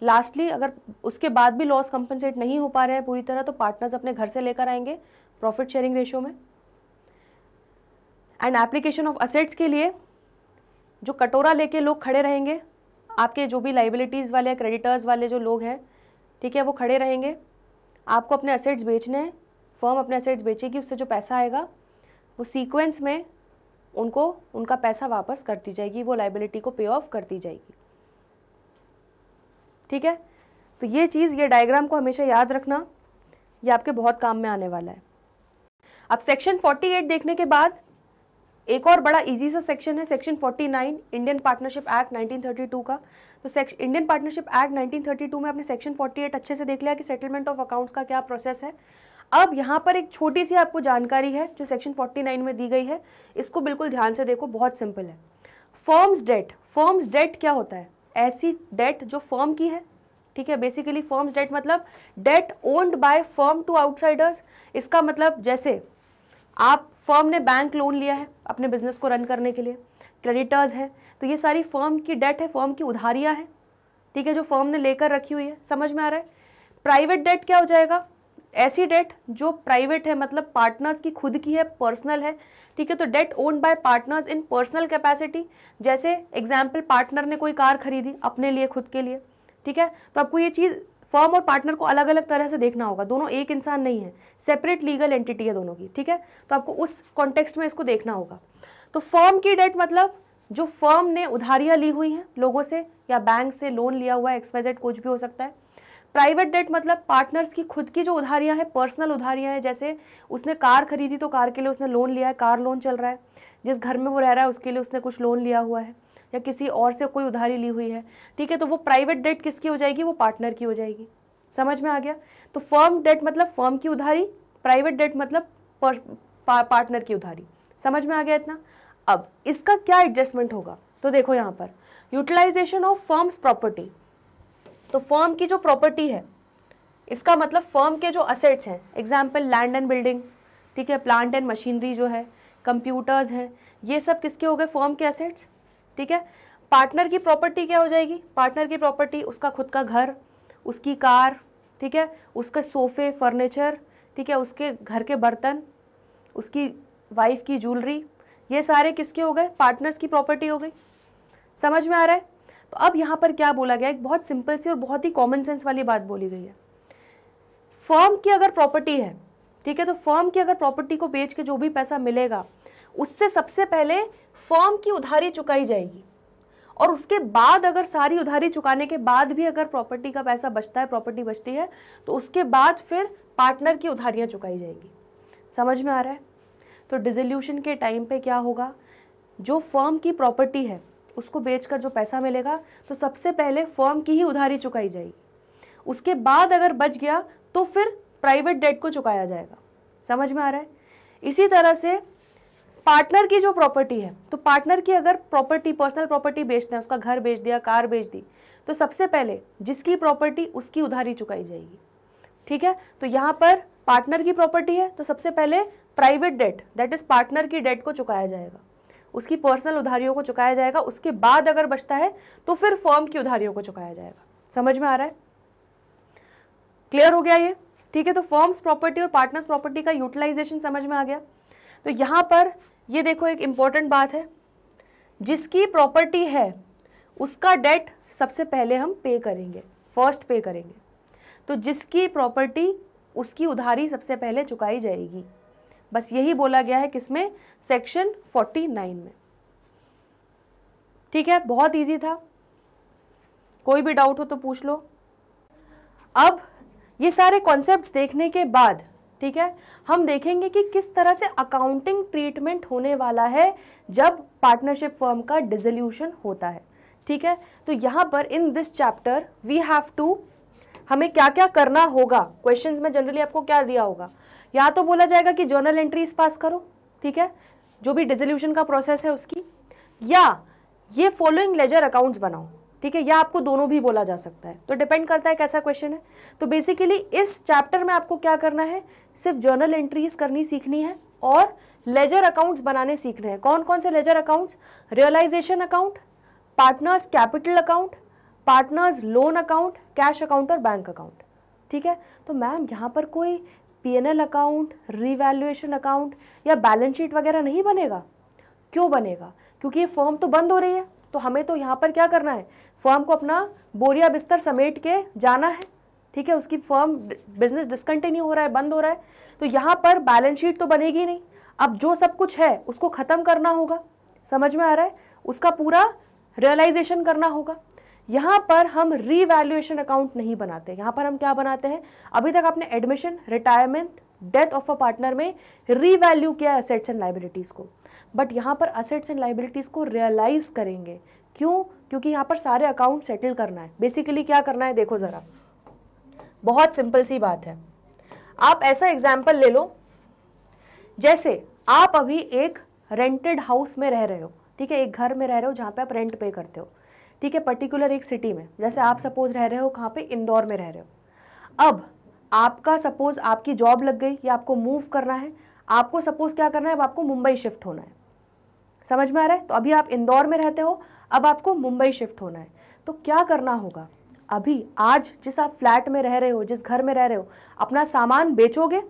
lastly अगर उसके बाद भी लॉस कंपनसेट नहीं हो पा रहे हैं पूरी तरह तो पार्टनर्स अपने घर से लेकर आएंगे प्रॉफिट शेयरिंग रेशियो में एंड एप्लीकेशन ऑफ असेट्स के लिए जो कटोरा लेके लोग खड़े रहेंगे आपके जो भी लाइबिलिटीज़ वाले क्रेडिटर्स वाले जो लोग हैं ठीक है वो खड़े रहेंगे आपको अपने असेट्स बेचने हैं फर्म अपने असेट्स बेचेगी उससे जो पैसा आएगा वो सीक्वेंस में उनको उनका पैसा वापस कर दी जाएगी वो लाइबिलिटी को पे ऑफ कर दी जाएगी ठीक है तो ये चीज़ ये डायग्राम को हमेशा याद रखना ये आपके बहुत काम में आने वाला है अब सेक्शन 48 देखने के बाद एक और बड़ा इजी सा सेक्शन है सेक्शन 49 इंडियन पार्टनरशिप एक्ट 1932 का तो सेक्शन इंडियन पार्टनरशिप एक्ट 1932 में आपने सेक्शन 48 अच्छे से देख लिया कि सेटलमेंट ऑफ अकाउंट्स का क्या प्रोसेस है अब यहाँ पर एक छोटी सी आपको जानकारी है जो सेक्शन 49 में दी गई है इसको बिल्कुल ध्यान से देखो बहुत सिंपल है फर्म्स डेट फर्म्स डेट क्या होता है ऐसी डेट जो फॉर्म की है ठीक है बेसिकली फॉर्म्स डेट मतलब debt owned by firm to outsiders इसका मतलब जैसे आप फॉर्म ने बैंक लोन लिया है अपने बिजनेस को रन करने के लिए क्रेडिटर्स हैं तो ये सारी फॉर्म की डेट है फॉर्म की उधारियाँ हैं ठीक है जो फॉर्म ने लेकर रखी हुई है समझ में आ रहा है प्राइवेट डेट क्या हो जाएगा ऐसी डेट जो प्राइवेट है मतलब पार्टनर्स की खुद की है पर्सनल है ठीक है तो debt owned by partners in personal capacity जैसे एग्जाम्पल पार्टनर ने कोई कार खरीदी अपने लिए खुद के लिए ठीक है तो आपको ये चीज़ फर्म और पार्टनर को अलग अलग तरह से देखना होगा दोनों एक इंसान नहीं है सेपरेट लीगल एंटिटी है दोनों की ठीक है तो आपको उस कॉन्टेक्स्ट में इसको देखना होगा तो फर्म की डेट मतलब जो फर्म ने उधारियाँ ली हुई हैं लोगों से या बैंक से लोन लिया हुआ है एक्सपाइजेड कुछ भी हो सकता है प्राइवेट डेट मतलब पार्टनर्स की खुद की जो उधारियां हैं पर्सनल उधारियां हैं जैसे उसने कार खरीदी तो कार के लिए उसने लोन लिया है कार लोन चल रहा है जिस घर में वो रह रहा है उसके लिए उसने कुछ लोन लिया हुआ है या किसी और से कोई उधारी ली हुई है ठीक है तो वो प्राइवेट डेट किसकी हो जाएगी वो पार्टनर की हो जाएगी समझ में आ गया तो फर्म डेट मतलब फर्म की उधारी प्राइवेट डेट मतलब पा, पार्टनर की उधारी समझ में आ गया इतना अब इसका क्या एडजस्टमेंट होगा तो देखो यहाँ पर यूटिलाइजेशन ऑफ फर्म्स प्रॉपर्टी तो फर्म की जो प्रॉपर्टी है इसका मतलब फर्म के जो असेट्स हैं एग्जाम्पल लैंड एंड बिल्डिंग ठीक है प्लांट एंड मशीनरी जो है कंप्यूटर्स हैं ये सब किसके हो गए फॉर्म के असेट्स ठीक है पार्टनर की प्रॉपर्टी क्या हो जाएगी पार्टनर की प्रॉपर्टी उसका खुद का घर उसकी कार ठीक है उसके सोफे फर्नीचर ठीक है उसके घर के बर्तन उसकी वाइफ की ज्वेलरी ये सारे किसके हो गए पार्टनर्स की प्रॉपर्टी हो गई समझ में आ रहा है तो अब यहाँ पर क्या बोला गया एक बहुत सिंपल सी और बहुत ही कॉमन सेंस वाली बात बोली गई है फर्म की अगर प्रॉपर्टी है ठीक है तो फर्म की अगर प्रॉपर्टी को बेच के जो भी पैसा मिलेगा उससे सबसे पहले फर्म की उधारी चुकाई जाएगी और उसके बाद अगर सारी उधारी चुकाने के बाद भी अगर प्रॉपर्टी का पैसा बचता है प्रॉपर्टी बचती है तो उसके बाद फिर पार्टनर की उधारियाँ चुकाई जाएंगी समझ में आ रहा है तो डिजोल्यूशन के टाइम पे क्या होगा जो फर्म की प्रॉपर्टी है उसको बेचकर जो पैसा मिलेगा तो सबसे पहले फर्म की ही उधारी चुकाई जाएगी उसके बाद अगर बच गया तो फिर प्राइवेट डेट को चुकाया जाएगा समझ में आ रहा है इसी तरह से पार्टनर की जो प्रॉपर्टी है तो पार्टनर की अगर प्रॉपर्टी पर्सनल प्रॉपर्टी बेचते हैं उसका घर बेच दिया कार बेच दी तो सबसे पहले जिसकी प्रॉपर्टी उसकी उधारी चुकाई जाएगी ठीक है तो यहाँ पर पार्टनर की प्रॉपर्टी है तो सबसे पहले private debt that is partner की डेट को चुकाया जाएगा उसकी पर्सनल उधारियों को चुकाया जाएगा उसके बाद अगर बचता है तो फिर फॉर्म की उधारियों को चुकाया जाएगा समझ में आ रहा है क्लियर हो गया ये ठीक है तो फॉर्म्स प्रॉपर्टी और पार्टनर्स प्रॉपर्टी का यूटिलाइजेशन समझ में आ गया तो यहां पर ये देखो एक इम्पॉर्टेंट बात है जिसकी प्रॉपर्टी है उसका डेट सबसे पहले हम पे करेंगे फर्स्ट पे करेंगे तो जिसकी प्रॉपर्टी उसकी उधारी सबसे पहले चुकाई जाएगी बस यही बोला गया है किसमें सेक्शन 49 में ठीक है बहुत ईजी था कोई भी डाउट हो तो पूछ लो अब ये सारे कॉन्सेप्ट देखने के बाद ठीक है हम देखेंगे कि किस तरह से अकाउंटिंग ट्रीटमेंट होने वाला है जब पार्टनरशिप फर्म का डिजोल्यूशन होता है ठीक है तो यहां पर in this chapter we have to हमें क्या क्या करना होगा क्वेश्चंस में जनरली आपको क्या दिया होगा या तो बोला जाएगा कि जर्नल एंट्रीज पास करो ठीक है जो भी डिजोल्यूशन का प्रोसेस है उसकी या ये फॉलोइंग लेजर अकाउंट्स बनाओ ठीक है या आपको दोनों भी बोला जा सकता है तो डिपेंड करता है कैसा क्वेश्चन है तो बेसिकली इस चैप्टर में आपको क्या करना है सिर्फ जर्नल एंट्रीज करनी सीखनी है और लेजर अकाउंट्स बनाने सीखने हैं कौन कौन से ledger accounts realisation account partners capital account partners loan account cash account और बैंक अकाउंट ठीक है तो मैम यहाँ पर कोई पीएनएल अकाउंट रिवैल्यूएशन अकाउंट या बैलेंस शीट वगैरह नहीं बनेगा क्यों बनेगा क्योंकि ये फॉर्म तो बंद हो रही है तो हमें तो यहाँ पर क्या करना है फॉर्म को अपना बोरिया बिस्तर समेट के जाना है ठीक है उसकी फॉर्म बिजनेस डिसकंटिन्यू हो रहा है बंद हो रहा है तो यहाँ पर बैलेंस शीट तो बनेगी नहीं अब जो सब कुछ है उसको ख़त्म करना होगा समझ में आ रहा है उसका पूरा रियलाइजेशन करना होगा यहाँ पर हम रीवैल्यूएशन अकाउंट नहीं बनाते यहाँ पर हम क्या बनाते हैं अभी तक आपने admission retirement death of a partner में रीवैल्यू किया असेट्स एंड लाइबिलिटीज़ को बट यहाँ पर असेट्स एंड लाइबिलिटीज़ को रियलाइज करेंगे क्यों क्योंकि यहाँ पर सारे अकाउंट सेटल करना है बेसिकली क्या करना है देखो ज़रा बहुत सिंपल सी बात है आप ऐसा एग्जाम्पल ले लो जैसे आप अभी एक रेंटेड हाउस में रह रहे हो ठीक है एक घर में रह रहे हो जहाँ पे आप रेंट पे करते हो ठीक है पर्टिकुलर एक सिटी में जैसे आप सपोज रह रहे हो कहाँ पे इंदौर में रह रहे हो अब आपका सपोज आपकी जॉब लग गई या आपको मूव करना है आपको सपोज क्या करना है अब आपको मुंबई शिफ्ट होना है समझ में आ रहा है तो अभी आप इंदौर में रहते हो अब आपको मुंबई शिफ्ट होना है तो क्या करना होगा अभी आज जिस आप फ्लैट में रह रहे हो जिस घर में रह रहे हो अपना सामान बेचोगे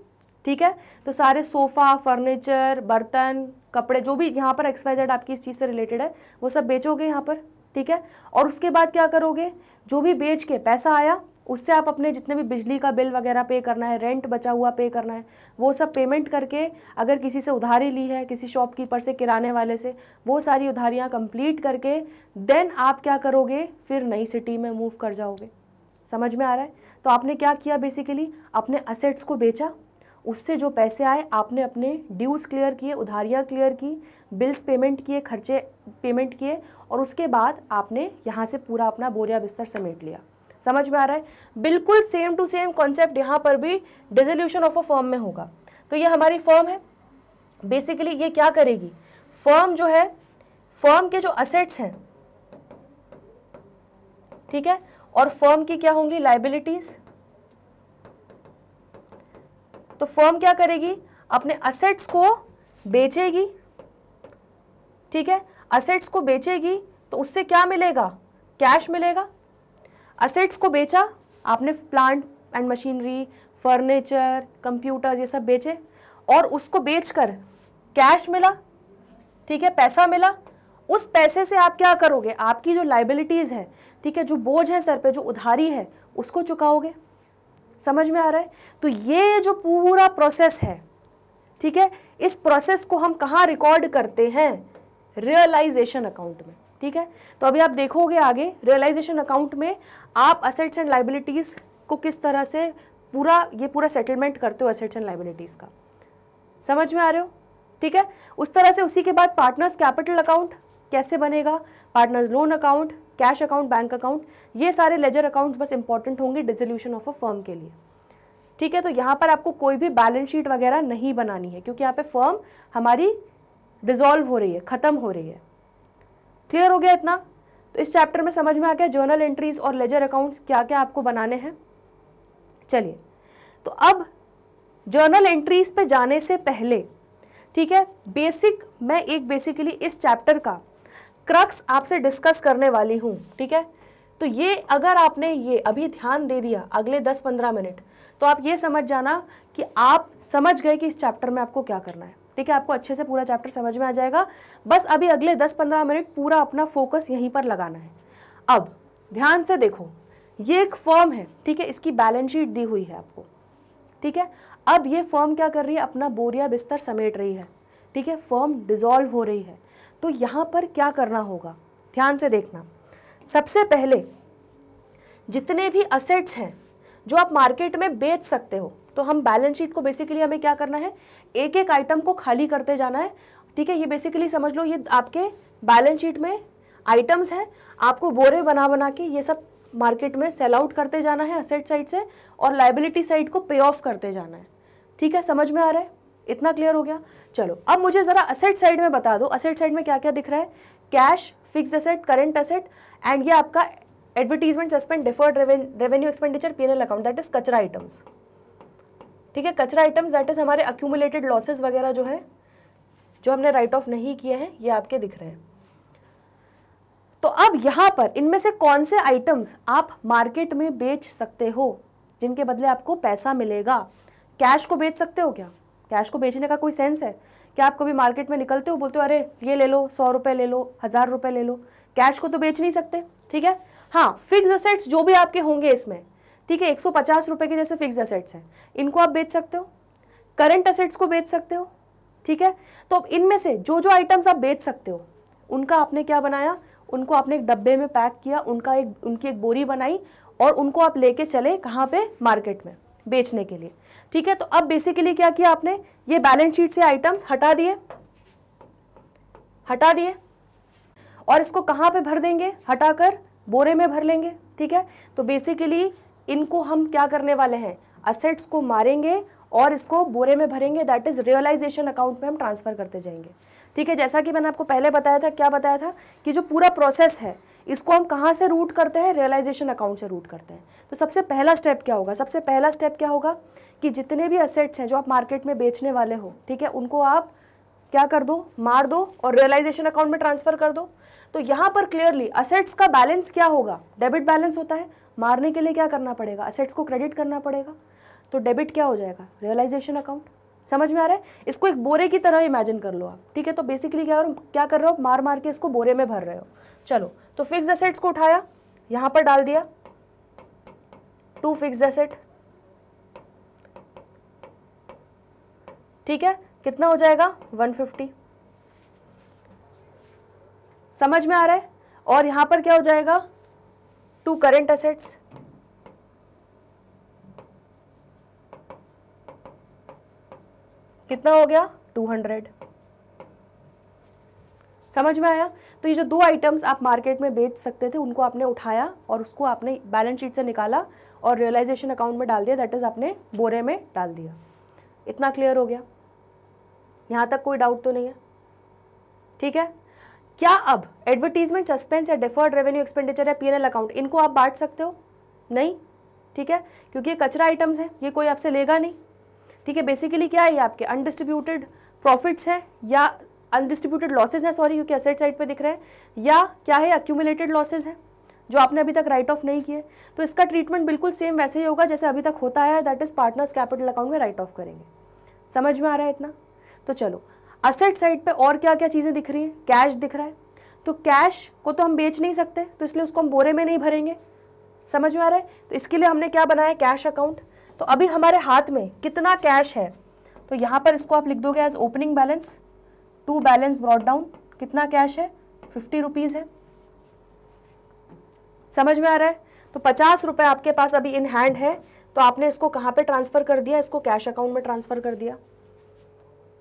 ठीक है तो सारे सोफ़ा फर्नीचर बर्तन कपड़े जो भी यहाँ पर एक्सपायजर्ड आपकी इस चीज़ से रिलेटेड है वो सब बेचोगे यहाँ पर ठीक है और उसके बाद क्या करोगे जो भी बेच के पैसा आया उससे आप अपने जितने भी बिजली का बिल वगैरह पे करना है रेंट बचा हुआ पे करना है वो सब पेमेंट करके अगर किसी से उधारी ली है किसी शॉपकीपर से किराने वाले से वो सारी उधारियाँ कंप्लीट करके देन आप क्या करोगे फिर नई सिटी में मूव कर जाओगे समझ में आ रहा है तो आपने क्या किया बेसिकली अपने असेट्स को बेचा उससे जो पैसे आए आपने अपने ड्यूज़ क्लियर किए उधारियाँ क्लियर की बिल्स पेमेंट किए खर्चे पेमेंट किए और उसके बाद आपने यहाँ से पूरा अपना बोरिया बिस्तर समेट लिया समझ में आ रहा है बिल्कुल सेम टू सेम कॉन्सेप्ट यहाँ पर भी डिजोल्यूशन ऑफ अ फॉर्म में होगा तो ये हमारी फॉर्म है बेसिकली ये क्या करेगी फॉर्म जो है फॉर्म के जो असेट्स हैं ठीक है और फॉर्म की क्या होंगी लाइबिलिटीज़ तो फर्म क्या करेगी अपने असेट्स को बेचेगी ठीक है असेट्स को बेचेगी तो उससे क्या मिलेगा कैश मिलेगा असेट्स को बेचा आपने plant and machinery furniture computers ये सब बेचे और उसको बेचकर कैश मिला ठीक है पैसा मिला उस पैसे से आप क्या करोगे आपकी जो लाइबिलिटीज़ है ठीक है जो बोझ है सर पे जो उधारी है उसको चुकाओगे समझ में आ रहा है तो ये जो पूरा प्रोसेस है ठीक है इस प्रोसेस को हम कहाँ रिकॉर्ड करते हैं रियलाइजेशन अकाउंट में ठीक है तो अभी आप देखोगे आगे रियलाइजेशन अकाउंट में आप असेट्स एंड लाइबिलिटीज़ को किस तरह से पूरा ये पूरा सेटलमेंट करते हो असेट्स एंड लाइबिलिटीज़ का समझ में आ रहे हो ठीक है उस तरह से उसी के बाद पार्टनर्स कैपिटल अकाउंट कैसे बनेगा partners loan account cash account bank account ये सारे लेजर अकाउंट्स बस इंपॉर्टेंट होंगे डिजोल्यूशन ऑफ अ फर्म के लिए ठीक है तो यहाँ पर आपको कोई भी बैलेंस शीट वगैरह नहीं बनानी है क्योंकि यहाँ पे फर्म हमारी डिजोल्व हो रही है ख़त्म हो रही है क्लियर हो गया इतना तो इस चैप्टर में समझ में आ गया जर्नल एंट्रीज और लेजर अकाउंट्स क्या क्या आपको बनाने हैं चलिए तो अब जर्नल एंट्रीज पे जाने से पहले ठीक है बेसिक मैं एक बेसिकली इस चैप्टर का क्रक्स आपसे डिस्कस करने वाली हूँ ठीक है तो ये अगर आपने ये अभी ध्यान दे दिया अगले 10-15 मिनट तो आप ये समझ जाना कि आप समझ गए कि इस चैप्टर में आपको क्या करना है ठीक है आपको अच्छे से पूरा चैप्टर समझ में आ जाएगा बस अभी अगले 10-15 मिनट पूरा अपना फोकस यहीं पर लगाना है अब ध्यान से देखो ये एक फॉर्म है ठीक है इसकी बैलेंस शीट दी हुई है आपको ठीक है अब ये फॉर्म क्या कर रही है अपना बोरिया बिस्तर समेट रही है ठीक है फॉर्म डिजोल्व हो रही है तो यहाँ पर क्या करना होगा ध्यान से देखना सबसे पहले जितने भी असेट्स हैं जो आप मार्केट में बेच सकते हो तो हम बैलेंस शीट को बेसिकली हमें क्या करना है एक एक आइटम को खाली करते जाना है ठीक है ये बेसिकली समझ लो ये आपके बैलेंस शीट में आइटम्स हैं आपको बोरे बना बना के ये सब मार्केट में सेल आउट करते जाना है असेट साइड से और लाइबिलिटी साइड को पे ऑफ करते जाना है ठीक है समझ में आ रहा है इतना क्लियर हो गया चलो अब मुझे ज़रा असेट साइड में बता दो असेट साइड में क्या क्या दिख रहा है cash fix asset current asset and ये आपका advertisement suspense deferred revenue expenditure P account that is कचरा आइटम्स ठीक है कचरा आइटम्स दैट इज हमारे अक्यूमुलेटेड लॉसेज वगैरह जो है जो हमने राइट ऑफ नहीं किए हैं ये आपके दिख रहे हैं तो अब यहाँ पर इनमें से कौन से आइटम्स आप मार्केट में बेच सकते हो जिनके बदले आपको पैसा मिलेगा कैश को बेच सकते हो क्या कैश को बेचने का कोई सेंस है क्या आप कभी मार्केट में निकलते हो बोलते हो अरे ये ले लो सौ रुपये ले लो हज़ार रुपये ले लो कैश को तो बेच नहीं सकते ठीक है हाँ फिक्स असेट्स जो भी आपके होंगे इसमें ठीक है एक सौ के जैसे फिक्स असेट्स हैं इनको आप बेच सकते हो करंट असेट्स को बेच सकते हो ठीक है तो अब इनमें से जो जो आइटम्स आप बेच सकते हो उनका आपने क्या बनाया उनको आपने एक डब्बे में पैक किया उनका एक उनकी एक बोरी बनाई और उनको आप लेके चले कहाँ पे मार्केट में बेचने के लिए ठीक है तो अब बेसिकली क्या किया आपने ये बैलेंस शीट से आइटम्स हटा दिए हटा दिए और इसको कहाँ पे भर देंगे हटाकर बोरे में भर लेंगे ठीक है तो बेसिकली इनको हम क्या करने वाले हैं असेट्स को मारेंगे और इसको बोरे में भरेंगे दैट इज़ रियलाइजेशन अकाउंट में हम ट्रांसफ़र करते जाएंगे ठीक है जैसा कि मैंने आपको पहले बताया था क्या बताया था कि जो पूरा प्रोसेस है इसको हम कहाँ से रूट करते हैं रियलाइजेशन अकाउंट से रूट करते हैं तो सबसे पहला स्टेप क्या होगा सबसे पहला स्टेप क्या होगा कि जितने भी असेट्स हैं जो आप मार्केट में बेचने वाले हो ठीक है उनको आप क्या कर दो मार दो और रियलाइजेशन अकाउंट में ट्रांसफर कर दो तो यहाँ पर क्लियरली असेट्स का बैलेंस क्या होगा डेबिट बैलेंस होता है मारने के लिए क्या करना पड़ेगा असेट्स को क्रेडिट करना पड़ेगा तो डेबिट क्या हो जाएगा रियलाइजेशन अकाउंट समझ में आ रहा है इसको एक बोरे की तरह इमेजिन कर लो आप ठीक है तो बेसिकली क्या क्या कर रहे हो मार मार के इसको बोरे में भर रहे हो चलो तो फिक्स असेट्स को उठाया यहाँ पर डाल दिया टू फिक्स असेट ठीक है कितना हो जाएगा 150 समझ में आ रहा है और यहां पर क्या हो जाएगा टू करेंट असेट्स कितना हो गया 200 समझ में आया तो ये जो दो आइटम्स आप मार्केट में बेच सकते थे उनको आपने उठाया और उसको आपने बैलेंस शीट से निकाला और रियलाइजेशन अकाउंट में डाल दिया दैट इज़ आपने बोरे में डाल दिया इतना क्लियर हो गया यहाँ तक कोई डाउट तो नहीं है ठीक है क्या अब एडवर्टीजमेंट सस्पेंस या डिफर्ड रेवेन्यू एक्सपेंडिचर या पीएनएल अकाउंट इनको आप बांट सकते हो नहीं ठीक है क्योंकि ये कचरा आइटम्स हैं ये कोई आपसे लेगा नहीं ठीक है बेसिकली क्या है ये आपके अनडिस्ट्रीब्यूटेड प्रॉफिट्स हैं या अनडिस्ट्रीब्यूटेड लॉसेज हैं सॉरी क्योंकि असेट साइड पर दिख रहे हैं या क्या है अक्यूमुलेटेड लॉसेज हैं जो आपने अभी तक राइट ऑफ नहीं किए तो इसका ट्रीटमेंट बिल्कुल सेम वैसे ही होगा जैसे अभी तक होता है that is partners capital account में राइट ऑफ करेंगे समझ में आ रहा है इतना तो चलो असेट साइड पे और क्या क्या चीज़ें दिख रही हैं कैश दिख रहा है तो कैश को तो हम बेच नहीं सकते तो इसलिए उसको हम बोरे में नहीं भरेंगे समझ में आ रहा है तो इसके लिए हमने क्या बनाया कैश अकाउंट तो अभी हमारे हाथ में कितना कैश है तो यहाँ पर इसको आप लिख दोगे as opening balance to balance brought down कितना कैश है फिफ्टी रुपीज़ है समझ में आ रहा है तो पचास रुपये आपके पास अभी इन हैंड है तो आपने इसको कहाँ पे ट्रांसफ़र कर दिया इसको कैश अकाउंट में ट्रांसफ़र कर दिया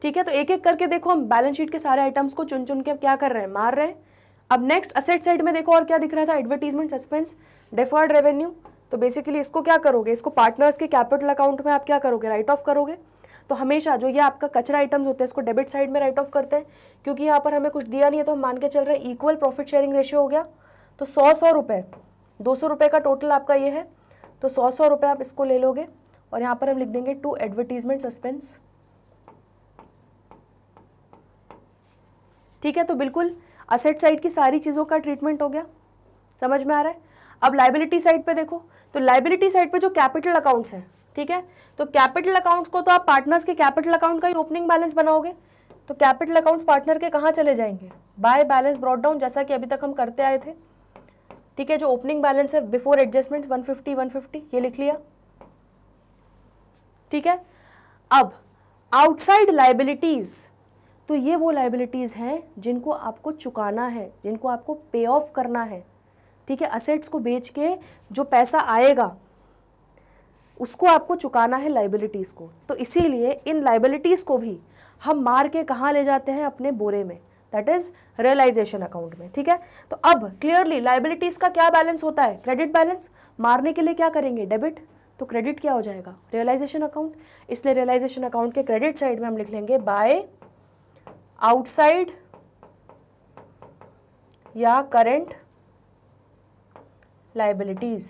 ठीक है तो एक एक करके देखो हम बैलेंस शीट के सारे आइटम्स को चुन चुन के क्या कर रहे हैं मार रहे हैं अब नेक्स्ट असेट साइड में देखो और क्या दिख रहा था एडवर्टीजमेंट सस्पेंस डिफर्ड रेवेन्यू तो बेसिकली इसको क्या करोगे इसको पार्टनर्स के कैपिटल अकाउंट में आप क्या करोगे राइट ऑफ करोगे तो हमेशा जो ये आपका कचरा आइटम्स होते हैं इसको डेबिट साइड में राइट ऑफ करते हैं क्योंकि यहाँ पर हमें कुछ दिया नहीं है तो हम मान के चल रहे हैं इक्वल प्रॉफिट शेयरिंग रेशियो हो गया तो सौ सौ रुपये दो सौ रुपये का टोटल आपका ये है तो सौ सौ रुपये आप इसको ले लोगे और यहाँ पर हम लिख देंगे टू एडवर्टीजमेंट सस्पेंस ठीक है तो बिल्कुल असेट साइड की सारी चीज़ों का ट्रीटमेंट हो गया समझ में आ रहा है अब लाइबिलिटी साइड पे देखो तो लाइबिलिटी साइड पे जो कैपिटल अकाउंट्स हैं ठीक है तो कैपिटल अकाउंट्स को तो आप पार्टनर्स के कैपिटल अकाउंट का ही ओपनिंग बैलेंस बनाओगे तो कैपिटल अकाउंट्स पार्टनर के कहाँ चले जाएंगे बाय बैलेंस ब्रॉड डाउन जैसा कि अभी तक हम करते आए थे ठीक है जो ओपनिंग बैलेंस है बिफोर एडजस्टमेंट्स वन फिफ्टी ये लिख लिया ठीक है अब आउटसाइड लाइबिलिटीज़ तो ये वो लाइबिलिटीज़ हैं जिनको आपको चुकाना है जिनको आपको पे ऑफ करना है ठीक है असेट्स को बेच के जो पैसा आएगा उसको आपको चुकाना है लाइबिलिटीज़ को तो इसीलिए इन लाइबिलिटीज़ को भी हम मार के कहाँ ले जाते हैं अपने बोरे में दैट इज रियलाइजेशन अकाउंट में ठीक है तो अब क्लियरली लाइबिलिटीज़ का क्या बैलेंस होता है क्रेडिट बैलेंस मारने के लिए क्या करेंगे डेबिट तो क्रेडिट क्या हो जाएगा रियलाइजेशन अकाउंट इसलिए रियलाइजेशन अकाउंट के क्रेडिट साइड में हम लिख लेंगे बाय आउटसाइड या करंट लाइबिलिटीज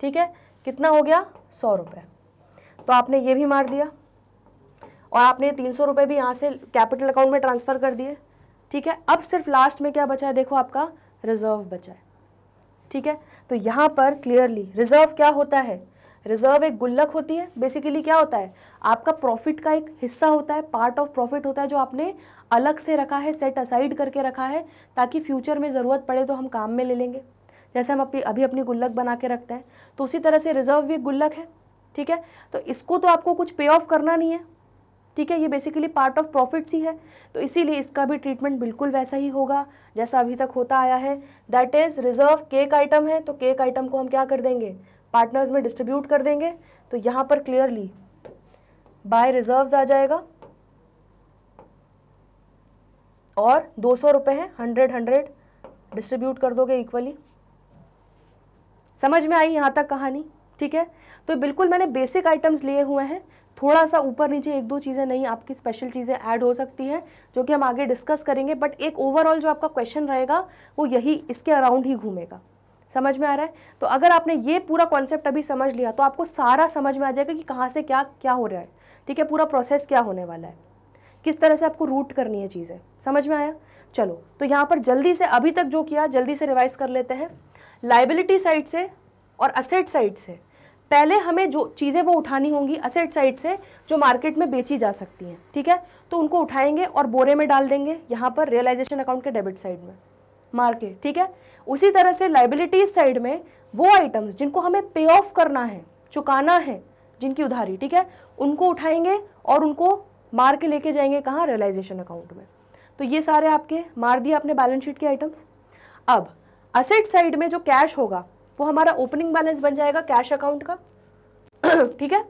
ठीक है कितना हो गया सौ रुपये तो आपने ये भी मार दिया और आपने तीन सौ रुपये भी यहाँ से कैपिटल अकाउंट में ट्रांसफ़र कर दिए ठीक है अब सिर्फ लास्ट में क्या बचा है देखो आपका रिजर्व बचा है ठीक है तो यहाँ पर क्लियरली रिजर्व क्या होता है रिजर्व एक गुल्लक होती है बेसिकली क्या होता है आपका प्रॉफिट का एक हिस्सा होता है पार्ट ऑफ प्रॉफिट होता है जो आपने अलग से रखा है सेट असाइड करके रखा है ताकि फ्यूचर में ज़रूरत पड़े तो हम काम में ले लेंगे जैसे हम अपनी अभी अपनी गुल्लक बना के रखते हैं तो उसी तरह से रिजर्व भी एक गुल्लक है ठीक है तो इसको तो आपको कुछ पे ऑफ करना नहीं है ठीक है ये बेसिकली पार्ट ऑफ प्रॉफिट्स ही है तो इसीलिए इसका भी ट्रीटमेंट बिल्कुल वैसा ही होगा जैसा अभी तक होता आया है दैट इज़ रिजर्व केक आइटम है तो केक आइटम को हम क्या कर देंगे पार्टनर्स में डिस्ट्रीब्यूट कर देंगे तो यहां पर क्लियरली बाय रिजर्व्स आ जाएगा और दो सौ रुपये हैं हंड्रेड हंड्रेड डिस्ट्रीब्यूट कर दोगे इक्वली समझ में आई यहां तक कहानी ठीक है तो बिल्कुल मैंने बेसिक आइटम्स लिए हुए हैं थोड़ा सा ऊपर नीचे एक दो चीज़ें नहीं आपकी स्पेशल चीज़ें ऐड हो सकती हैं जो कि हम आगे डिस्कस करेंगे बट एक ओवरऑल जो आपका क्वेश्चन रहेगा वो यही इसके अराउंड ही घूमेगा समझ में आ रहा है तो अगर आपने ये पूरा कॉन्सेप्ट अभी समझ लिया तो आपको सारा समझ में आ जाएगा कि कहाँ से क्या क्या हो रहा है ठीक है पूरा प्रोसेस क्या होने वाला है किस तरह से आपको रूट करनी है चीज़ें समझ में आया चलो तो यहाँ पर जल्दी से अभी तक जो किया जल्दी से रिवाइज कर लेते हैं लाइबिलिटी साइड से और असेट साइड से पहले हमें जो चीज़ें वो उठानी होंगी असेट साइड से जो मार्केट में बेची जा सकती हैं ठीक है तो उनको उठाएंगे और बोरे में डाल देंगे यहाँ पर रियलाइजेशन अकाउंट के डेबिट साइड में मार के ठीक है उसी तरह से लाइबिलिटीज साइड में वो आइटम्स जिनको हमें पे ऑफ करना है चुकाना है जिनकी उधारी ठीक है उनको उठाएंगे और उनको मार के लेके जाएंगे कहाँ रियलाइजेशन अकाउंट में तो ये सारे आपके मार दिए आपने बैलेंस शीट के आइटम्स अब असेट साइड में जो कैश होगा वो हमारा ओपनिंग बैलेंस बन जाएगा कैश अकाउंट का ठीक है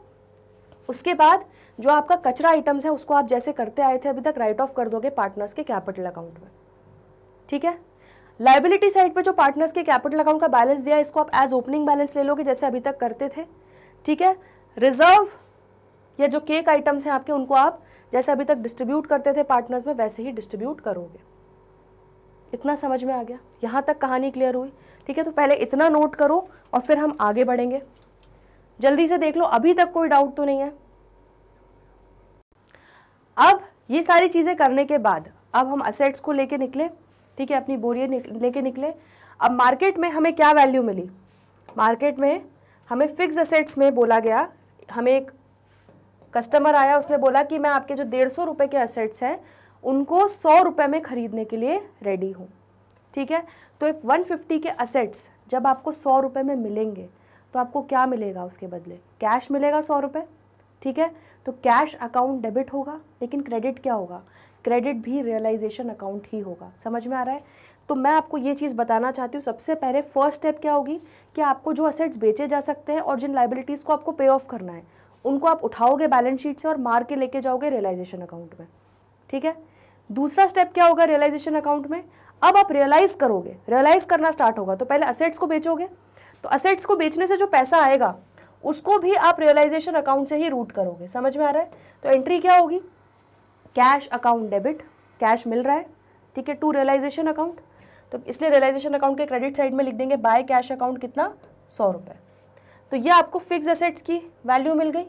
उसके बाद जो आपका कचरा आइटम्स है उसको आप जैसे करते आए थे अभी तक राइट ऑफ कर दोगे पार्टनर्स के कैपिटल अकाउंट में ठीक है लाइबिलिटी साइड पे जो पार्टनर्स के कैपिटल अकाउंट का बैलेंस दिया इसको आप एज ओपनिंग बैलेंस ले लोगे जैसे अभी तक करते थे ठीक है रिजर्व या जो केक आइटम्स हैं आपके उनको आप जैसे अभी तक डिस्ट्रीब्यूट करते थे पार्टनर्स में वैसे ही डिस्ट्रीब्यूट करोगे इतना समझ में आ गया यहाँ तक कहानी क्लियर हुई ठीक है तो पहले इतना नोट करो और फिर हम आगे बढ़ेंगे जल्दी से देख लो अभी तक कोई डाउट तो नहीं है अब ये सारी चीज़ें करने के बाद अब हम असेट्स को लेके निकले ठीक है अपनी बोरिए लेके निकले अब मार्केट में हमें क्या वैल्यू मिली मार्केट में हमें फिक्स असेट्स में बोला गया हमें एक कस्टमर आया उसने बोला कि मैं आपके जो डेढ़ सौ के असेट्स हैं उनको सौ रुपये में ख़रीदने के लिए रेडी हूँ ठीक है तो इफ़ वन फिफ्टी के असेट्स जब आपको सौ रुपये में मिलेंगे तो आपको क्या मिलेगा उसके बदले कैश मिलेगा सौ रुपये ठीक है तो कैश अकाउंट डेबिट होगा लेकिन क्रेडिट क्या होगा क्रेडिट भी रियलाइजेशन अकाउंट ही होगा समझ में आ रहा है तो मैं आपको ये चीज़ बताना चाहती हूँ सबसे पहले फर्स्ट स्टेप क्या होगी कि आपको जो असेट्स बेचे जा सकते हैं और जिन लाइबिलिटीज़ को आपको पे ऑफ करना है उनको आप उठाओगे बैलेंस शीट से और मार के लेके जाओगे रियलाइजेशन अकाउंट में ठीक है दूसरा स्टेप क्या होगा रियलाइजेशन अकाउंट में अब आप रियलाइज़ करोगे रियलाइज़ करना स्टार्ट होगा तो पहले असेट्स को बेचोगे तो असेट्स को बेचने से जो पैसा आएगा उसको भी आप रियलाइजेशन अकाउंट से ही रूट करोगे समझ में आ रहा है तो एंट्री क्या होगी कैश अकाउंट डेबिट कैश मिल रहा है ठीक है टू रियलाइजेशन अकाउंट तो इसलिए रियलाइजेशन अकाउंट के क्रेडिट साइड में लिख देंगे बाय कैश अकाउंट कितना सौ रुपये तो ये आपको फिक्स एसेट्स की वैल्यू मिल गई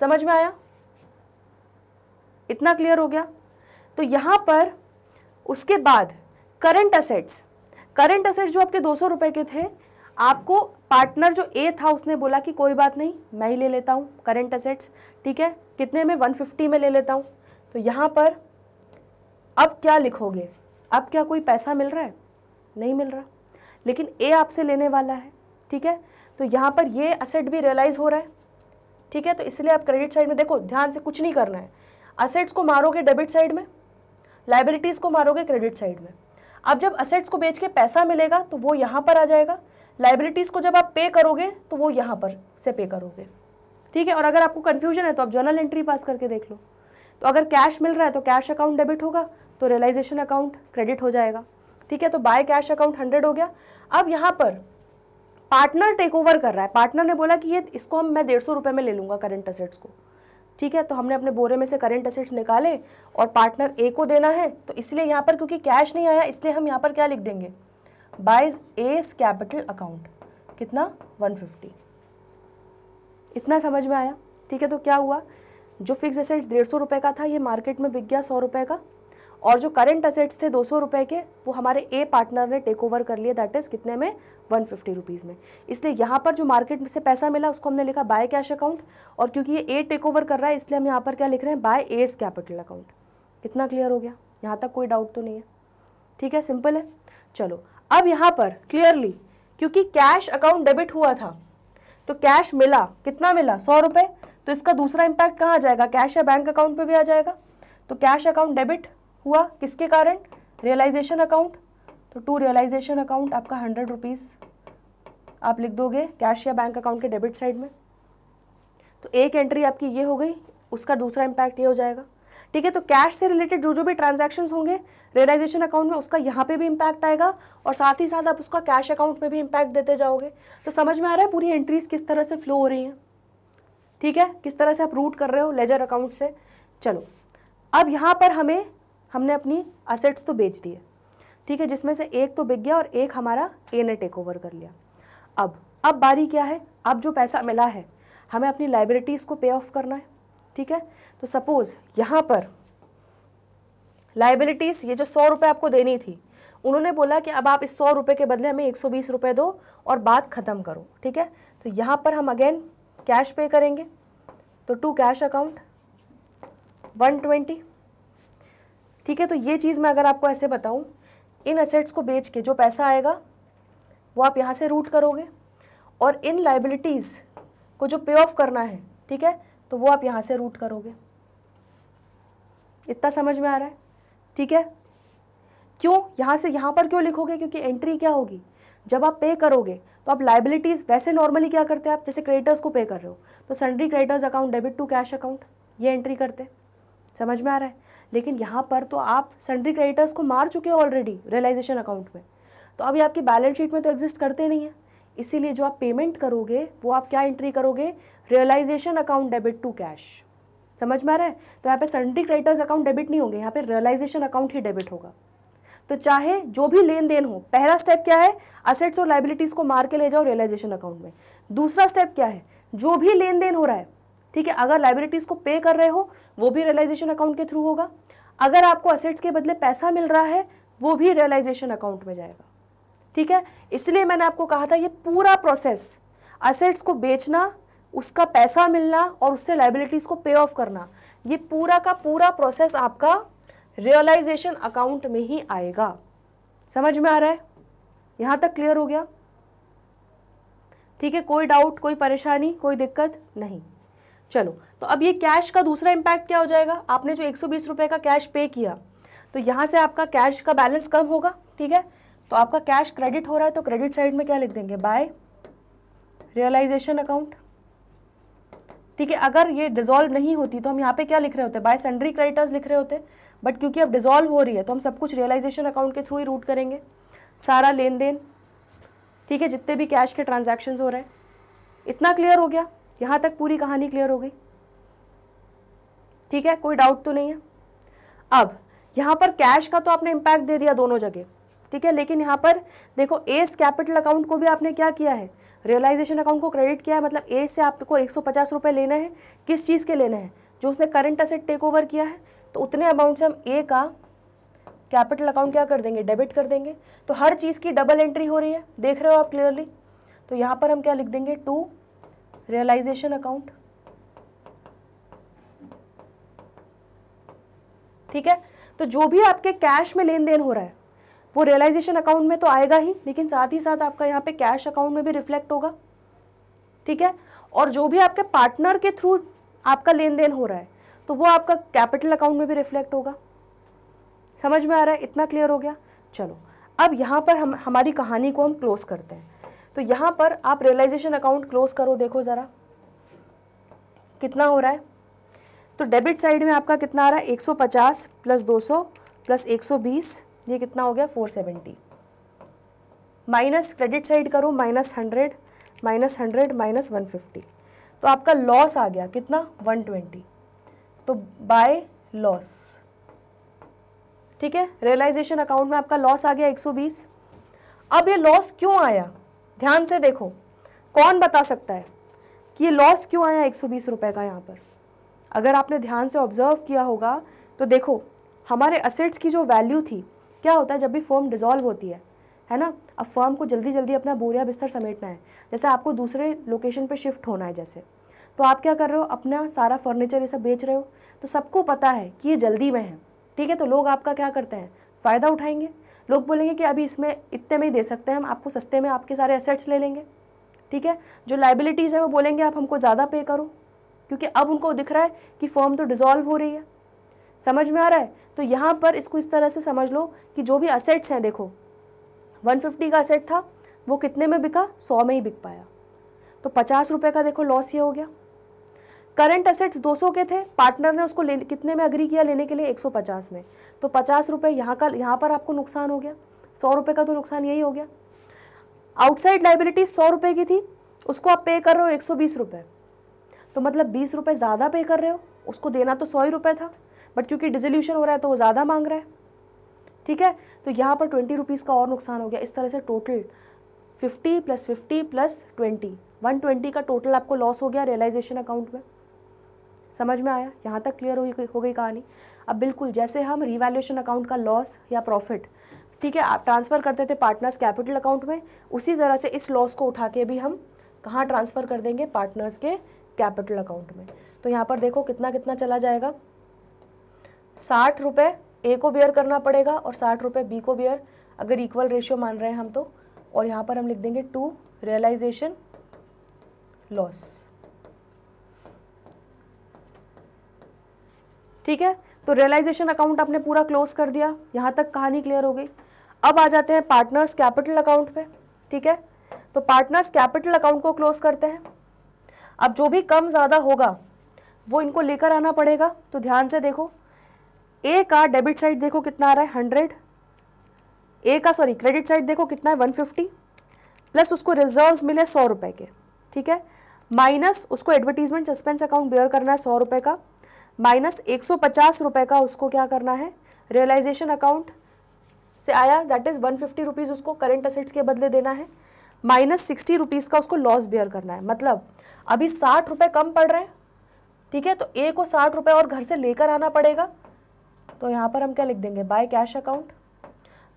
समझ में आया इतना क्लियर हो गया तो यहाँ पर उसके बाद करंट असेट्स करंट असेट्स जो आपके दो सौ रुपये के थे आपको पार्टनर जो ए था उसने बोला कि कोई बात नहीं मैं ही ले लेता हूँ करेंट असेट्स ठीक है कितने में फिफ्टी में ले लेता हूँ तो यहाँ पर अब क्या लिखोगे अब क्या कोई पैसा मिल रहा है नहीं मिल रहा लेकिन ए आपसे लेने वाला है ठीक है तो यहाँ पर ये असेट भी रियलाइज़ हो रहा है ठीक है तो इसलिए आप क्रेडिट साइड में देखो ध्यान से कुछ नहीं करना है असेट्स को मारोगे डेबिट साइड में लाइबिलिटीज़ को मारोगे क्रेडिट साइड में अब जब असेट्स को बेच के पैसा मिलेगा तो वो यहाँ पर आ जाएगा लाइबिलिटीज़ को जब आप पे करोगे तो वो यहाँ पर से पे करोगे ठीक है और अगर आपको कन्फ्यूजन है तो आप जर्नल एंट्री पास करके देख लो तो अगर कैश मिल रहा है तो कैश अकाउंट डेबिट होगा तो रियलाइजेशन अकाउंट क्रेडिट हो जाएगा ठीक है तो बाय कैश अकाउंट हंड्रेड हो गया अब यहाँ पर पार्टनर टेक ओवर कर रहा है पार्टनर ने बोला कि ये इसको हम मैं डेढ़ सौ रुपये में ले लूँगा करंट असेट्स को ठीक है तो हमने अपने बोरे में से करंट असेट्स निकाले और पार्टनर ए को देना है तो इसलिए यहाँ पर क्योंकि कैश नहीं आया इसलिए हम यहाँ पर क्या लिख देंगे बाइज एस कैपिटल अकाउंट कितना 150 इतना समझ में आया ठीक है तो क्या हुआ जो फिक्स एसेट्स डेढ़ सौ का था ये मार्केट में बिक गया सौ रुपये का और जो करेंट असेट्स थे दो सौ के वो हमारे ए पार्टनर ने टेक ओवर कर लिए दैट इज़ कितने में वन फिफ्टी रुपीज़ में इसलिए यहाँ पर जो मार्केट से पैसा मिला उसको हमने लिखा बाय कैश अकाउंट और क्योंकि ये ए टेक ओवर कर रहा है इसलिए हम यहाँ पर क्या लिख रहे हैं बाय एज कैपिटल अकाउंट कितना क्लियर हो गया यहाँ तक कोई डाउट तो नहीं है ठीक है सिंपल है चलो अब यहाँ पर क्लियरली क्योंकि कैश अकाउंट डेबिट हुआ था तो कैश मिला कितना मिला सौ रुपये तो इसका दूसरा इम्पैक्ट कहाँ आ जाएगा कैश या बैंक अकाउंट पे भी आ जाएगा तो कैश अकाउंट डेबिट हुआ किसके कारण रियलाइजेशन अकाउंट तो टू रियलाइजेशन अकाउंट आपका हंड्रेड रुपीज़ आप लिख दोगे कैश या बैंक अकाउंट के डेबिट साइड में तो एक एंट्री आपकी ये हो गई उसका दूसरा इम्पैक्ट ये हो जाएगा ठीक है तो कैश से रिलेटेड जो जो भी ट्रांजेक्शन होंगे रियलाइजेशन अकाउंट में उसका यहाँ पे भी इम्पैक्ट आएगा और साथ ही साथ आप उसका कैश अकाउंट में भी इम्पैक्ट देते जाओगे तो समझ में आ रहा है पूरी एंट्रीज किस तरह से फ्लो हो रही हैं ठीक है किस तरह से आप रूट कर रहे हो लेजर अकाउंट से चलो अब यहाँ पर हमें हमने अपनी असेट्स तो बेच दिए ठीक है जिसमें से एक तो बिक गया और एक हमारा ए ने टेक ओवर कर लिया अब अब बारी क्या है अब जो पैसा मिला है हमें अपनी लाइबिलिटीज़ को पे ऑफ करना है ठीक है तो सपोज यहां पर लाइबिलिटीज़ ये जो सौ रुपए आपको देनी थी उन्होंने बोला कि अब आप इस सौ रुपए के बदले हमें एक सौ बीस रुपए दो और बात ख़त्म करो ठीक है तो यहां पर हम अगेन कैश पे करेंगे तो to cash account one twenty ठीक है तो ये चीज़ मैं अगर आपको ऐसे बताऊं इन असेट्स को बेच के जो पैसा आएगा वो आप यहां से रूट करोगे और इन लाइबिलिटीज़ को जो पे ऑफ करना है ठीक है तो वो आप यहाँ से रूट करोगे इतना समझ में आ रहा है ठीक है क्यों यहाँ से यहाँ पर क्यों लिखोगे क्योंकि एंट्री क्या होगी जब आप पे करोगे तो आप लाइबिलिटीज़ वैसे नॉर्मली क्या करते हैं आप जैसे क्रेडिटर्स को पे कर रहे हो तो sundry creditors account debit to cash account ये एंट्री करते समझ में आ रहा है लेकिन यहाँ पर तो आप सन्ड्री क्रेडिटर्स को मार चुके हो ऑलरेडी रियलाइजेशन अकाउंट में तो अभी आपकी बैलेंस शीट में तो एग्जिस्ट करते नहीं है इसीलिए जो आप पेमेंट करोगे वो आप क्या एंट्री करोगे realization account debit to cash समझ में आ रहा है तो यहाँ पे सन्डी क्रेडिटर्स अकाउंट डेबिट नहीं होंगे यहाँ पे रियलाइजेशन अकाउंट ही डेबिट होगा तो चाहे जो भी लेन देन हो पहला स्टेप क्या है असेट्स और लाइबिलिटीज़ को मार के ले जाओ रियलाइजेशन अकाउंट में दूसरा स्टेप क्या है जो भी लेन देन हो रहा है ठीक है अगर लाइबिलिटीज़ को पे कर रहे हो वो भी रियलाइजेशन अकाउंट के थ्रू होगा अगर आपको असेट्स के बदले पैसा मिल रहा है वो भी रियलाइजेशन अकाउंट में जाएगा ठीक है इसलिए मैंने आपको कहा था ये पूरा प्रोसेस असेट्स को बेचना उसका पैसा मिलना और उससे लाइबिलिटीज़ को पे ऑफ करना ये पूरा का पूरा प्रोसेस आपका रियलाइजेशन अकाउंट में ही आएगा समझ में आ रहा है यहां तक क्लियर हो गया ठीक है कोई डाउट कोई परेशानी कोई दिक्कत नहीं चलो तो अब ये कैश का दूसरा इम्पैक्ट क्या हो जाएगा आपने जो एक सौ बीस रुपये का कैश पे किया तो यहाँ से आपका कैश का बैलेंस कम होगा ठीक है तो आपका कैश क्रेडिट हो रहा है तो क्रेडिट साइड में क्या लिख देंगे बाय रियलाइजेशन अकाउंट ठीक है अगर ये डिजोल्व नहीं होती तो हम यहाँ पे क्या लिख रहे होते बाय सन्ड्री क्रेडिटर्स लिख रहे होते बट क्योंकि अब डिजोल्व हो रही है तो हम सब कुछ रियलाइजेशन अकाउंट के थ्रू ही रूट करेंगे सारा लेन देन ठीक है जितने भी कैश के ट्रांजेक्शन हो रहे हैं इतना क्लियर हो गया यहाँ तक पूरी कहानी क्लियर हो गई ठीक है कोई डाउट तो नहीं है अब यहाँ पर कैश का तो आपने इम्पैक्ट दे दिया दोनों जगह ठीक है लेकिन यहाँ पर देखो एस कैपिटल अकाउंट को भी आपने क्या किया है रियलाइजेशन अकाउंट को क्रेडिट किया है मतलब ए से आपको एक सौ लेना है किस चीज़ के लेना है जो उसने करंट असेट टेक ओवर किया है तो उतने अमाउंट से हम ए का कैपिटल अकाउंट क्या कर देंगे डेबिट कर देंगे तो हर चीज़ की डबल एंट्री हो रही है देख रहे हो आप क्लियरली तो यहाँ पर हम क्या लिख देंगे टू रियलाइजेशन अकाउंट ठीक है तो जो भी आपके कैश में लेन देन हो रहा है वो रियलाइजेशन अकाउंट में तो आएगा ही लेकिन साथ ही साथ आपका यहाँ पे कैश अकाउंट में भी रिफ्लेक्ट होगा ठीक है और जो भी आपके पार्टनर के थ्रू आपका लेन देन हो रहा है तो वो आपका कैपिटल अकाउंट में भी रिफ्लेक्ट होगा समझ में आ रहा है इतना क्लियर हो गया चलो अब यहाँ पर हम हमारी कहानी को हम क्लोज करते हैं तो यहाँ पर आप रियलाइजेशन अकाउंट क्लोज करो देखो ज़रा कितना हो रहा है तो डेबिट साइड में आपका कितना आ रहा है 150 प्लस 200 प्लस 120 ये कितना हो गया four seventy minus credit side करो minus hundred minus hundred minus one fifty तो आपका लॉस आ गया कितना वन ट्वेंटी तो बाय लॉस ठीक है रियलाइजेशन अकाउंट में आपका लॉस आ गया एक सौ बीस अब ये लॉस क्यों आया ध्यान से देखो कौन बता सकता है कि ये लॉस क्यों आया एक सौ बीस का यहाँ पर अगर आपने ध्यान से ऑब्जर्व किया होगा तो देखो हमारे असेट्स की जो वैल्यू थी क्या होता है जब भी फॉर्म डिजोल्व होती है है ना अब फॉर्म को जल्दी जल्दी अपना बोरिया बिस्तर समेटना है जैसे आपको दूसरे लोकेशन पर शिफ्ट होना है जैसे तो आप क्या कर रहे हो अपना सारा फर्नीचर ये सब बेच रहे हो तो सबको पता है कि ये जल्दी में है ठीक है तो लोग आपका क्या करते हैं फ़ायदा उठाएंगे लोग बोलेंगे कि अभी इसमें इतने में ही दे सकते हैं हम आपको सस्ते में आपके सारे एसेट्स ले लेंगे ठीक है जो लाइबिलिटीज़ हैं वो बोलेंगे आप हमको ज़्यादा पे करो क्योंकि अब उनको दिख रहा है कि फॉर्म तो डिज़ोल्व हो रही है समझ में आ रहा है तो यहाँ पर इसको इस तरह से समझ लो कि जो भी असेट्स हैं देखो 150 का असेट था वो कितने में बिका 100 में ही बिक पाया तो पचास रुपये का देखो लॉस ये हो गया करंट असेट्स 200 के थे पार्टनर ने उसको ले कितने में अग्री किया लेने के लिए 150 में तो पचास रुपये यहाँ का यहाँ पर आपको नुकसान हो गया सौ रुपये का तो नुकसान यही हो गया आउटसाइड लाइबिलिटी सौ रुपये की थी उसको आप पे कर रहे हो एक सौ बीस रुपये तो मतलब बीस रुपये ज़्यादा पे कर रहे हो उसको देना तो सौ ही रुपये था बट क्योंकि डिजोल्यूशन हो रहा है तो वो ज़्यादा मांग रहा है ठीक है तो यहाँ पर ट्वेंटी रुपीज़ का और नुकसान हो गया इस तरह से total fifty plus fifty plus twenty one twenty का टोटल आपको लॉस हो गया रियलाइजेशन अकाउंट में समझ में आया यहाँ तक क्लियर हुई हो गई कहानी अब बिल्कुल जैसे हम रिवैल्यूएशन अकाउंट का लॉस या प्रॉफिट ठीक है आप ट्रांसफ़र करते थे पार्टनर्स कैपिटल अकाउंट में उसी तरह से इस लॉस को उठा के भी हम कहाँ ट्रांसफ़र कर देंगे पार्टनर्स के कैपिटल अकाउंट में तो यहाँ पर देखो कितना कितना चला जाएगा साठ रुपये ए को बेयर करना पड़ेगा और साठ रुपये बी को बेयर अगर इक्वल रेशियो मान रहे हैं हम तो और यहाँ पर हम लिख देंगे टू रियलाइजेशन लॉस ठीक है तो रियलाइजेशन अकाउंट आपने पूरा क्लोज कर दिया यहाँ तक कहानी क्लियर हो गई अब आ जाते हैं पार्टनर्स कैपिटल अकाउंट पे ठीक है तो पार्टनर्स कैपिटल अकाउंट को क्लोज करते हैं अब जो भी कम ज़्यादा होगा वो इनको लेकर आना पड़ेगा तो ध्यान से देखो ए का डेबिट साइड देखो कितना आ रहा है हंड्रेड ए का सॉरी क्रेडिट साइड देखो कितना है वन फिफ्टी प्लस उसको रिजर्व्स मिले सौ रुपए के ठीक है माइनस उसको एडवर्टीजमेंट सस्पेंस अकाउंट बेयर करना है सौ रुपए का माइनस एक सौ पचास रुपए का उसको क्या करना है रियलाइजेशन अकाउंट से आया that is one fifty rupees उसको करेंट असेट्स के बदले देना है माइनस सिक्सटी रुपीज़ का उसको लॉस बेयर करना है मतलब अभी साठ रुपए कम पड़ रहे हैं ठीक है तो ए को साठ रुपए और घर से लेकर आना पड़ेगा तो यहाँ पर हम क्या लिख देंगे बाय कैश अकाउंट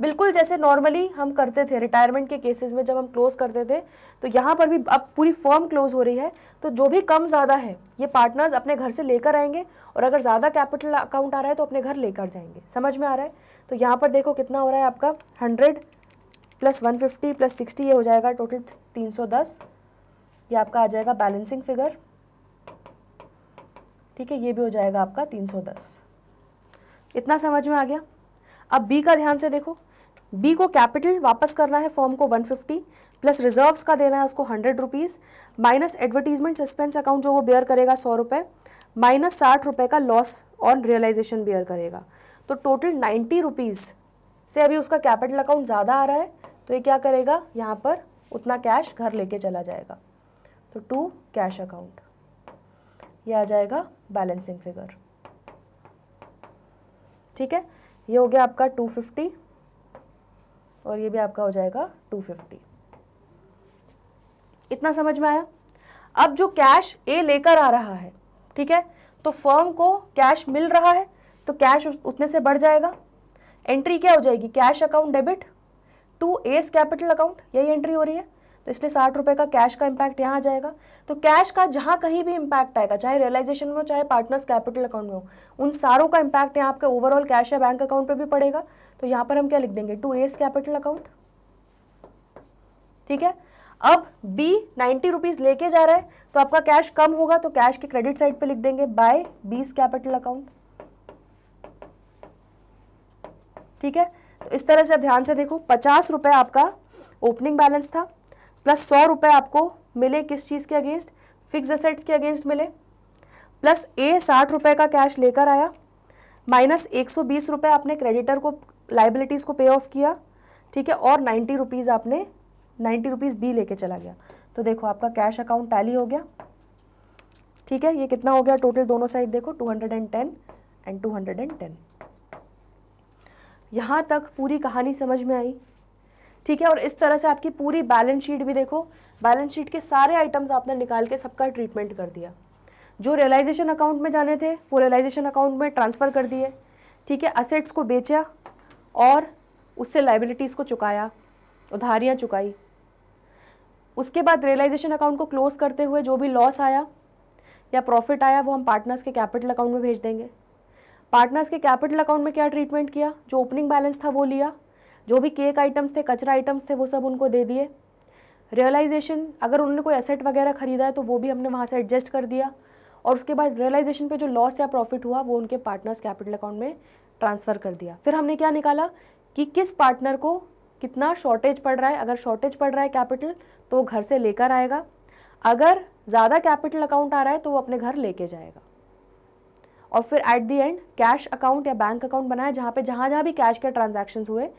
बिल्कुल जैसे नॉर्मली हम करते थे रिटायरमेंट के केसेस में जब हम क्लोज करते थे तो यहाँ पर भी अब पूरी फॉर्म क्लोज हो रही है तो जो भी कम ज़्यादा है ये पार्टनर्स अपने घर से लेकर आएंगे और अगर ज़्यादा कैपिटल अकाउंट आ रहा है तो अपने घर लेकर जाएंगे समझ में आ रहा है तो यहाँ पर देखो कितना हो रहा है आपका hundred plus one fifty plus sixty ये हो जाएगा टोटल तीन सौ दस ये आपका आ जाएगा बैलेंसिंग फिगर ठीक है ये भी हो जाएगा आपका तीन सौ दस इतना समझ में आ गया अब बी का ध्यान से देखो बी को कैपिटल वापस करना है फॉर्म को 150 प्लस रिजर्व्स का देना है उसको hundred rupees minus advertisement suspense account जो वो बेयर करेगा सौ रुपये माइनस साठ रुपये का लॉस ऑन रियलाइजेशन बेयर करेगा तो टोटल नाइन्टी रुपीज़ से अभी उसका कैपिटल अकाउंट ज़्यादा आ रहा है तो ये क्या करेगा यहाँ पर उतना कैश घर लेके चला जाएगा तो टू कैश अकाउंट ये आ जाएगा बैलेंसिंग फिगर ठीक है ये हो गया आपका टू फिफ्टी और ये भी आपका हो जाएगा टू फिफ्टी इतना समझ में आया अब जो कैश ए लेकर आ रहा है ठीक है तो फर्म को कैश मिल रहा है तो कैश उतने से बढ़ जाएगा एंट्री क्या हो जाएगी cash account debit to S capital account यही एंट्री हो रही है तो इसलिए साठ रुपये का कैश का इम्पैक्ट यहाँ आ जाएगा तो कैश का जहाँ कहीं भी इम्पैक्ट आएगा चाहे रियलाइजेशन में हो चाहे पार्टनर्स कैपिटल अकाउंट में हो उन सारों का इम्पैक्ट यहाँ आपके ओवरऑल कैश या बैंक अकाउंट पर भी पड़ेगा तो यहाँ पर हम क्या लिख देंगे टू एस कैपिटल अकाउंट ठीक है अब बी नाइन्टी रुपीज लेके जा रहा है तो आपका कैश कम होगा तो कैश के क्रेडिट साइड पे लिख देंगे बाय बीस कैपिटल अकाउंट ठीक है तो इस तरह से आप ध्यान से देखो पचास रुपए आपका ओपनिंग बैलेंस था प्लस सौ रुपये आपको मिले किस चीज़ के अगेंस्ट फिक्स असेट्स के अगेंस्ट मिले प्लस ए साठ रुपये का कैश लेकर आया माइनस एक सौ बीस रुपये आपने क्रेडिटर को लाइबिलिटीज़ को पे ऑफ किया ठीक है और नाइन्टी रुपीज़ आपने नाइन्टी रुपीज़ बी लेके चला गया तो देखो आपका कैश अकाउंट टैली हो गया ठीक है ये कितना हो गया टोटल दोनों साइड देखो two hundred and ten and two hundred and ten यहाँ तक पूरी कहानी समझ में आई ठीक है और इस तरह से आपकी पूरी बैलेंस शीट भी देखो बैलेंस शीट के सारे आइटम्स आपने निकाल के सबका ट्रीटमेंट कर दिया जो रियलाइजेशन अकाउंट में जाने थे वो रियलाइजेशन अकाउंट में ट्रांसफ़र कर दिए ठीक है असेट्स को बेचा और उससे लाइबिलिटीज़ को चुकाया उधारियाँ चुकाई उसके बाद रियलाइजेशन अकाउंट को क्लोज़ करते हुए जो भी लॉस आया या प्रॉफिट आया वो हम पार्टनर्स के कैपिटल अकाउंट में भेज देंगे पार्टनर्स के कैपिटल अकाउंट में क्या ट्रीटमेंट किया जो ओपनिंग बैलेंस था वो लिया जो भी केक आइटम्स थे कचरा आइटम्स थे वो सब उनको दे दिए रियलाइजेशन अगर उन्होंने कोई एसेट वगैरह खरीदा है तो वो भी हमने वहाँ से एडजस्ट कर दिया और उसके बाद रियलाइजेशन पे जो लॉस या प्रॉफिट हुआ वो उनके पार्टनर्स कैपिटल अकाउंट में ट्रांसफ़र कर दिया फिर हमने क्या निकाला कि किस पार्टनर को कितना शॉर्टेज पड़ रहा है अगर शॉर्टेज पड़ रहा है कैपिटल तो वो घर से लेकर आएगा अगर ज़्यादा कैपिटल अकाउंट आ रहा है तो वो अपने घर लेके जाएगा और फिर at the end cash account या बैंक अकाउंट बनाया जहाँ पे जहाँ जहाँ भी कैश के ट्रांजेक्शन हुए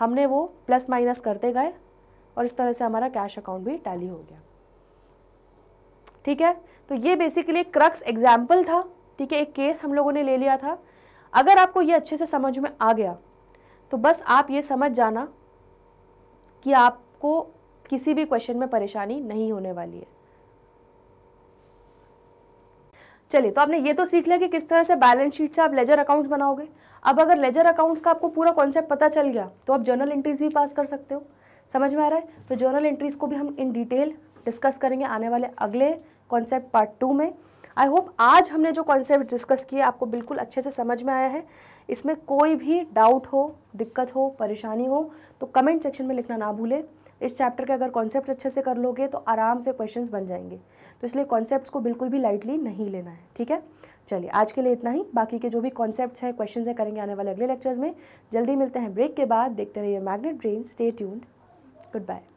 हमने वो प्लस माइनस करते गए और इस तरह से हमारा कैश अकाउंट भी टैली हो गया ठीक है तो ये बेसिकली एक क्रक्स एग्जाम्पल था ठीक है एक केस हम लोगों ने ले लिया था अगर आपको ये अच्छे से समझ में आ गया तो बस आप ये समझ जाना कि आपको किसी भी क्वेश्चन में परेशानी नहीं होने वाली है चलिए तो आपने ये तो सीख लिया कि किस तरह से बैलेंस शीट से आप लेजर अकाउंट्स बनाओगे अब अगर लेजर अकाउंट्स का आपको पूरा कॉन्सेप्ट पता चल गया तो आप जर्नल एंट्रीज भी पास कर सकते हो समझ में आ रहा है तो जर्नल एंट्रीज को भी हम इन डिटेल डिस्कस करेंगे आने वाले अगले कॉन्सेप्ट पार्ट टू में आई होप आज हमने जो कॉन्सेप्ट डिस्कस किए आपको बिल्कुल अच्छे से समझ में आया है इसमें कोई भी डाउट हो दिक्कत हो परेशानी हो तो कमेंट सेक्शन में लिखना ना भूलें इस चैप्टर के अगर कॉन्सेप्ट अच्छे से कर लोगे तो आराम से क्वेश्चन बन जाएंगे तो इसलिए कॉन्सेप्ट को बिल्कुल भी लाइटली नहीं लेना है ठीक है चलिए आज के लिए इतना ही बाकी के जो भी कॉन्सेप्ट हैं क्वेश्चन है करेंगे आने वाले अगले लेक्चर्स में जल्दी मिलते हैं ब्रेक के बाद देखते रहिए Magnet Brain stay tuned good bye